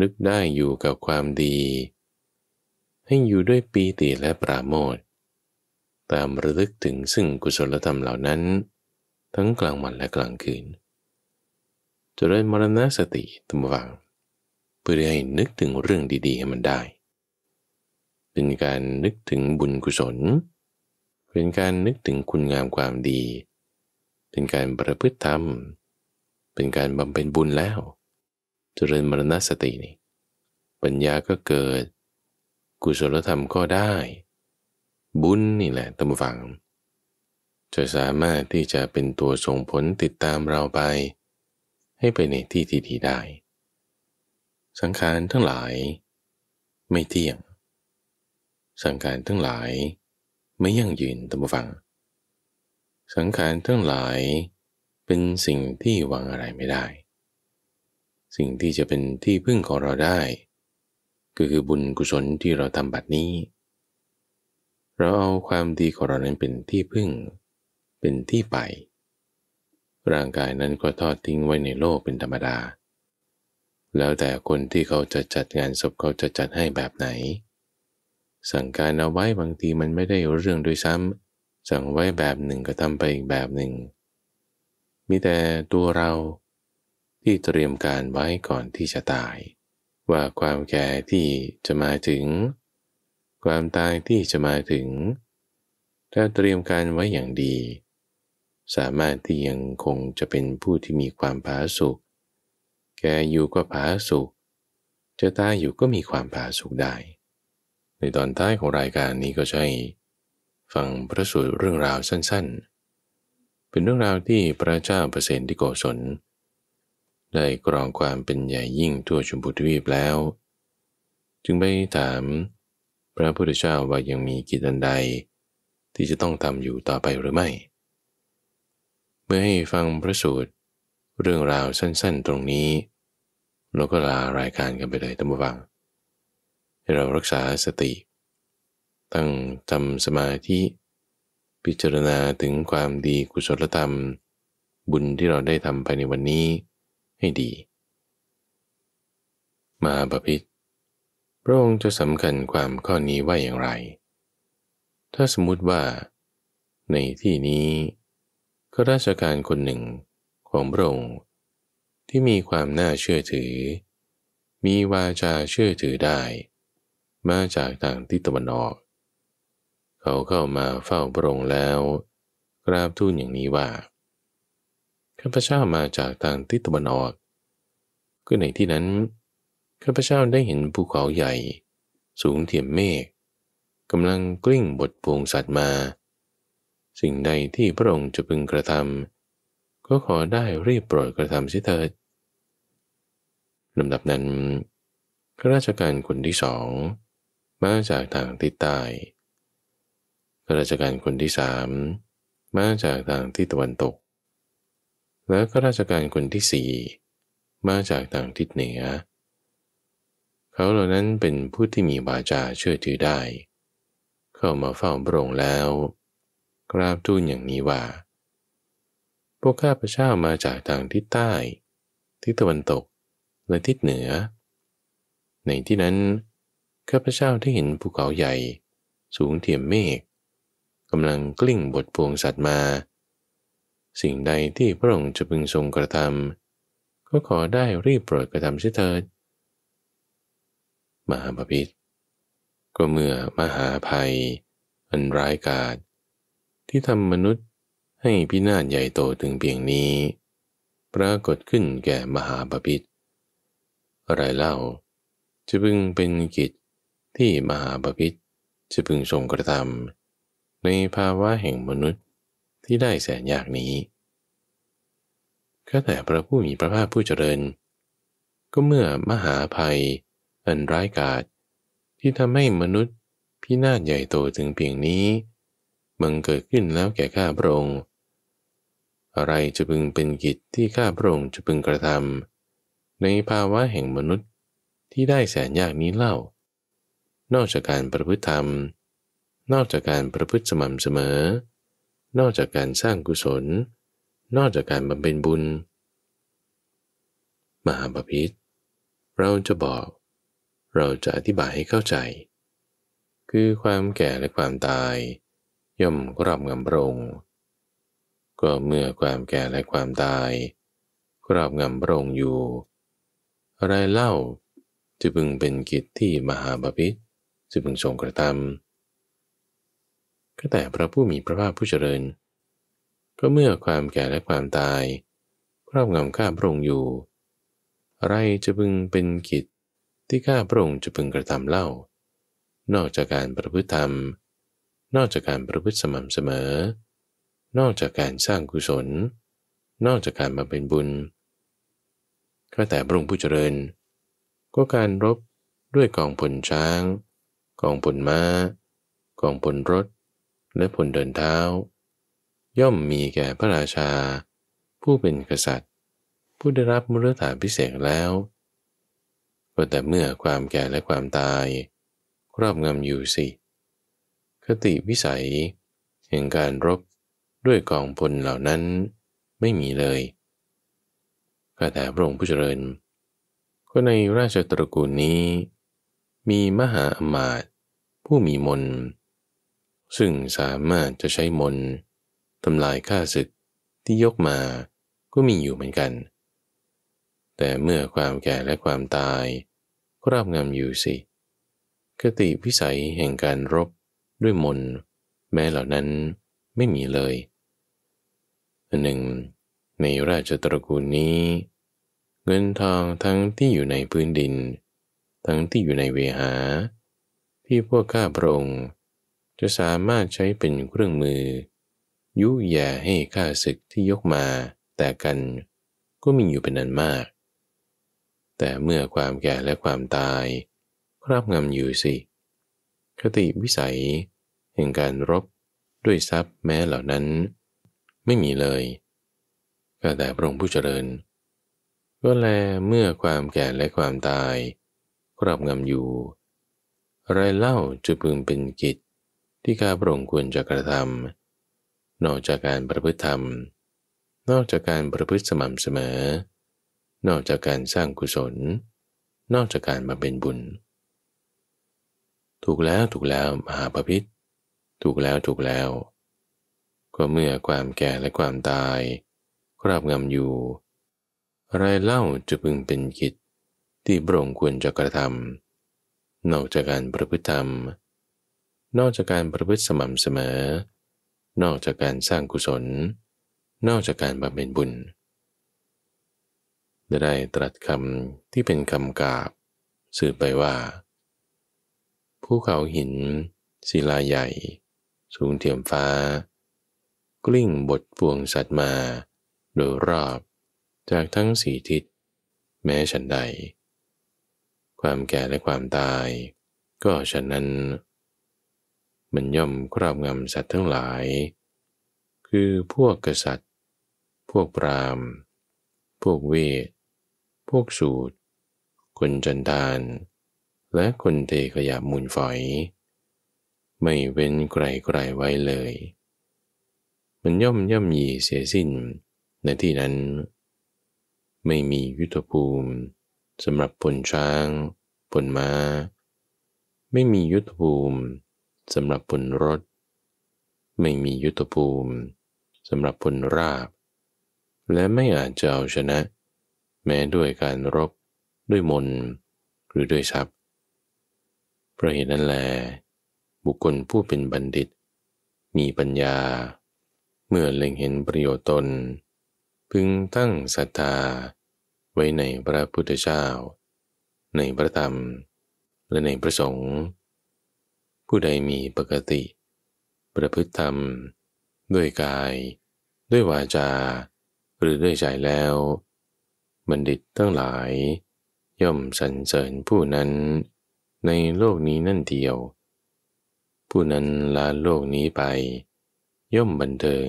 นึกได้อยู่กับความดี ให้อยู่ด้วยปีติและปราโมทตามระลึกถึงซึ่งกุศลธรรมเหล่านั้น ทั้งกลางวันและกลางคืนจเไริมรณสติตมวังเพื่อให้นึกถึงเรื่องดีๆ ให้มันได้ เป็นการนึกถึงบุญกุศล เป็นการนึกถึงคุณงามความดี เป็นการประพฤติธรรม เป็นการบำเพ็ญบุญแล้ว เจริญมรณสตินี่ปัญญาก็เกิด กุศลธรรมก็ได้ บุญนี่แหละตมฝัง จะสามารถที่จะเป็นตัวส่งผลติดตามเราไป ให้ไปในที่ที่ดีได้สังขารทั้งหลายไม่เที่ยง สังขารทั้งหลายไม่ยั่งยืนตัมฟัง สังขารทั้งหลายเป็นสิ่งที่วางอะไรไม่ได้ สิ่งที่จะเป็นที่พึ่งของเราได้ ก็คือบุญกุศลที่เราทำบัดนี้ เราเอาความดีของเรานั้นเป็นที่พึ่ง เป็นที่ไป ร่างกายนั้นก็ทอดทิ้งไว้ในโลกเป็นธรรมดาาแล้วแต่คนที่เขาจะจัดงานศพเขาจะจัดให้แบบไหน สั่งการเอาไว้บางทีมันไม่ได้เรื่องด้วยซ้ำสั่งไว้แบบหนึ่งก็ทำไปอีกแบบหนึ่งมีแต่ตัวเรา ที่เตรียมการไว้ก่อนที่จะตาย ว่าความแก่ที่จะมาถึง ความตายที่จะมาถึงถ้าเตรียมการไว้อย่างดี สามารถที่ยังคงจะเป็นผู้ที่มีความผาสุกแกอยู่ก็ผาสุข จะตายอยู่ก็มีความผาสุขได้ ในตอนท้ายของรายการนี้ก็ใช่ฟังพระสูตรเรื่องราวสั้นๆ เป็นเรื่องราวที่พระเจ้าเปรตที่โกศลได้กรองความเป็นใหญ่ยิ่งทั่วชมพูทวีปแล้ว จึงไปถาม พระพุทธเจ้าว่ายังมีกิจอใด ที่จะต้องทำอยู่ต่อไปหรือไม่เมื่อให้ฟัง พระสูตรเรื่องราวสั้นๆตรงนี้เราก็ลารายการกันไปเลยตั้งบวังให้เรารักษาสติ ตั้งทำสมาธิ พิจารณาถึงความดีกุศลธรรม บุญที่เราได้ทำภายในวันนี้ให้ดี มาบพิษพระองค์จะสำคัญความข้อนี้ว่าอย่างไร ถ้าสมมติว่า ในที่นี้ข้าราชการคนหนึ่งของพระองค์ที่มีความน่าเชื่อถือ มีวาจาเชื่อถือได้ มาจากทางทิศตะวันออก เขาเข้ามาเฝ้าพระองค์แล้ว กราบทูลอย่างนี้ว่าข้าพเจ้ามาจากทางทิศตะวันออกก็ในที่นั้นข้าพเจ้าได้เห็นภูเขาใหญ่ สูงเทียมเมฆกำลังกลิ้งบทพวงสัตว์มา สิ่งใดที่พระองค์จะพึงกระทำก็ขอได้ รีบโปรดกระทำสิเถิดลำดับนั้นข้าราชการคน ที่สองมาจากทางทิศใต้ข้าราชการคนที่สามมาจากทางทิศตะวันตก และข้าราชการคนที่สี่มาจากทางทิศเหนือ เขาเหล่านั้นเป็นผู้ที่มีวาจาเชื่อถือได้ เข้ามาเฝ้าพระองค์แล้วกราบทูลอย่างนี้ว่าพวกข้าพเจ้ามาจากทางทิศใต้ ทิศตะวันตก และทิศเหนือ ในที่นั้นข้าพเจ้าได้เห็นภูเขาใหญ่ สูงเทียมเมฆกำลังกลิ้งบทพวงสัตว์มา สิ่งใดที่พระองค์จะพึงทรงกระทำก็ขอได้รีบโปรดกระทำเสียเถิด มหาปพิธก็เมื่อมหาภัย อันร้ายกาจที่ทำมนุษย์ให้พินาศใหญ่โตถึงเพียงนี้ ปรากฏขึ้นแก่มหาปพิธอะไรเล่าจะพึง เป็นกิจที่มหาปพิธจะพึงทรงกระทำในภาวะแห่งมนุษย์ที่ได้แสนยากนี้ก็แต่พระผู้มีพระภาคผู้เจริญ ก็เมื่อมหาภัยอันร้ายกาจที่ทำให้มนุษย์พินาศใหญ่โตถึงเพียงนี้มังเกิดขึ้นแล้วแก่ข้าพระองค์อะไรจะพึงเป็นกิจที่ข้าพระองค์จะพึงกระทำในภาวะแห่งมนุษย์ที่ได้แสนยากนี้เล่า นอกจากการประพฤติธรรม นอกจากการประพฤติสม่ำเสมอ นอกจากการสร้างกุศล นอกจากการบำเพ็ญบุญ มหาปพิษเราจะบอก เราจะอธิบายให้เข้าใจ คือความแก่และความตายย่อมรอบงำพระองค์ก็เมื่อความแก่และความตาย ครอบงำพระองค์อยู่ อะไรเล่าจะพึงเป็นกิจที่มหาบาพิษจะพึงทรงกระทำก็แต่พระผู้มีพระภาคผู้เจริญ ก็เมื่อความแก่และความตาย ครอบงำข้าพระองค์อยู่ อะไรจะพึงเป็นกิจที่ข้าพระองค์จะพึงกระทำเล่า นอกจากการประพฤติธรรม นอกจากการประพฤติสม่ำเสมอนอกจากการสร้างกุศล นอกจากการมาเป็นบุญก็แต่พระองค์ผู้เจริญ ก็การรบด้วยกองพลช้าง กองพลมา้า กองพลรถ และพลเดินเท้า ย่อมมีแก่พระราชา ผู้เป็นกษัตริย์ ผู้ได้รับมรดนพิเศษแล้ว ก็แต่เมื่อความแก่และความตาย ครอบงำอยู่สิคติวิสัยแห่งการรบด้วยกองพลเหล่านั้นไม่มีเลยข้าแต่พระองค์ผู้เจริญ ก็ในราชตระกูลนี้ มีมหาอมาตย์ผู้มีมน ซึ่งสามารถจะใช้มนทำลายข้าศึกที่ยกมาก็มีอยู่เหมือนกัน แต่เมื่อความแก่และความตายก็รับงำอยู่สิ คติวิสัยแห่งการรบด้วยมน แม้เหล่านั้นไม่มีเลยอันหนึ่งในราชตระกูลนี้ เงินทองทั้งที่อยู่ในพื้นดิน ทั้งที่อยู่ในเวหา ที่พวกข้าพระองค์ จะสามารถใช้เป็นเครื่องมือ ยุแย่ให้ข้าศึกที่ยกมาแต่กันก็มีอยู่เป็นนันมาก แต่เมื่อความแก่และความตาย ครอบงำอยู่สิคติวิสัยแห่งการรบด้วยทรัพย์แม้เหล่านั้นไม่มีเลยก็แต่พระองค์ผู้เจริญก็แล เมื่อความแก่และความตายครอบงำอยู่ อะไรเล่าจะพึงเป็นกิจที่ข้าพระองค์ควรจะกระทำนอกจากการประพฤติธรรม นอกจากการประพฤติสม่ำเสมอ นอกจากการสร้างกุศล นอกจากการบำเพ็ญบุญ ถูกแล้วถูกแล้วมหาปพิธถูกแล้วถูกแล้ว็เมื่อความแก่และความตาย คราบงำอยู่ อะไรเล่าจะพึงเป็นกิจที่บรงคควรจะกระทำ นอกจากการประพฤติธรรม นอกจากการประพฤติสม่ำเสมอ นอกจากการสร้างกุศล นอกจากการบำเพ็ญบุญได้ตรัสคำที่เป็นคำกาบ สื่อไปว่า ภูเขาหินศิลาใหญ่ สูงเทียมฟ้ากลิ้งบทปวงสัตว์มา โดยรอบจากทั้งสี่ทิศแม้ฉันใด ความแก่และความตาย ก็ฉะนั้น มันย่อมครอบงำสัตว์ทั้งหลาย คือพวกกษัตริย์ พวกปรามพวกเวทพวกสูตร คนจันทานและคนเทขยะมูลฝอย ไม่เว้นไกลๆไว้เลยมันย่อมย่อมยีเสียสิ้นในที่นั้น ไม่มียุทธภูมิสำหรับผลช้างผลมา้า ไม่มียุทธภูมิสำหรับผลรถ ไม่มียุทธภูมิสำหรับผลราบ และไม่อาจจะเอาชนะ แม้ด้วยการรบด้วยมนหรือด้วยทรัพย์เพราะเหตุนั้นแล บุคคลผู้เป็นบัณฑิตมีปัญญาเมื่อเล็งเห็นประโยชน์ตน พึงตั้งศรัทธา ไว้ในพระพุทธเจ้า ในพระธรรม และในพระสงฆ์ผู้ใดมีปกติ ประพฤติธรรมด้วยกาย ด้วยวาจาหรือด้วยใจแล้ว บัณฑิตทั้งหลาย ย่อมสรรเสริญผู้นั้นในโลกนี้นั่นเดียว ผู้นั้นลาโลกนี้ไปย่อมบันเทิง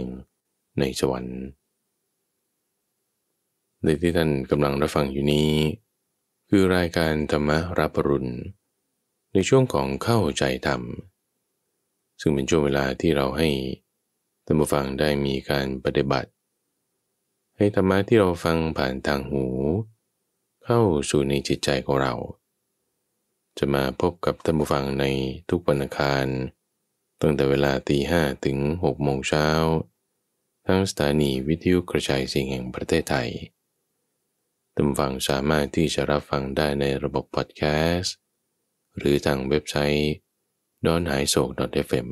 ในสวรรค์ ในที่ท่านกำลังรับฟังอยู่นี้ คือรายการธรรมรับรุณ ในช่วงของเข้าใจธรรม ซึ่งเป็นช่วงเวลาที่เราให้ธรรมฟังได้มีการปฏิบัติ ให้ธรรมะที่เราฟังผ่านทางหู เข้าสู่ในจิตใจของเรา จะมาพบกับธรรมฟังในทุกปันอคารตั้งแต่เวลาตีห้ถึง6โมงเช้า ทั้งสถานีวิทยุกระจายเสียงแห่งประเทศไทยตึมฟังสามารถที่จะรับฟังได้ในระบบพอดแคสต์ หรือทางเว็บไซต์ d o n h a i s o k f m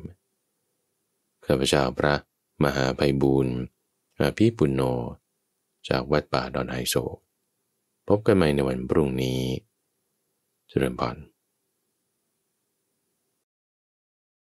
ข้าพเจ้าพระมหาภัยบูรณ์อาภีปุณโญจากวัดป่าดอนไฮโศกพบกันใหม่ในวันพรุ่งนี้ เจริญพร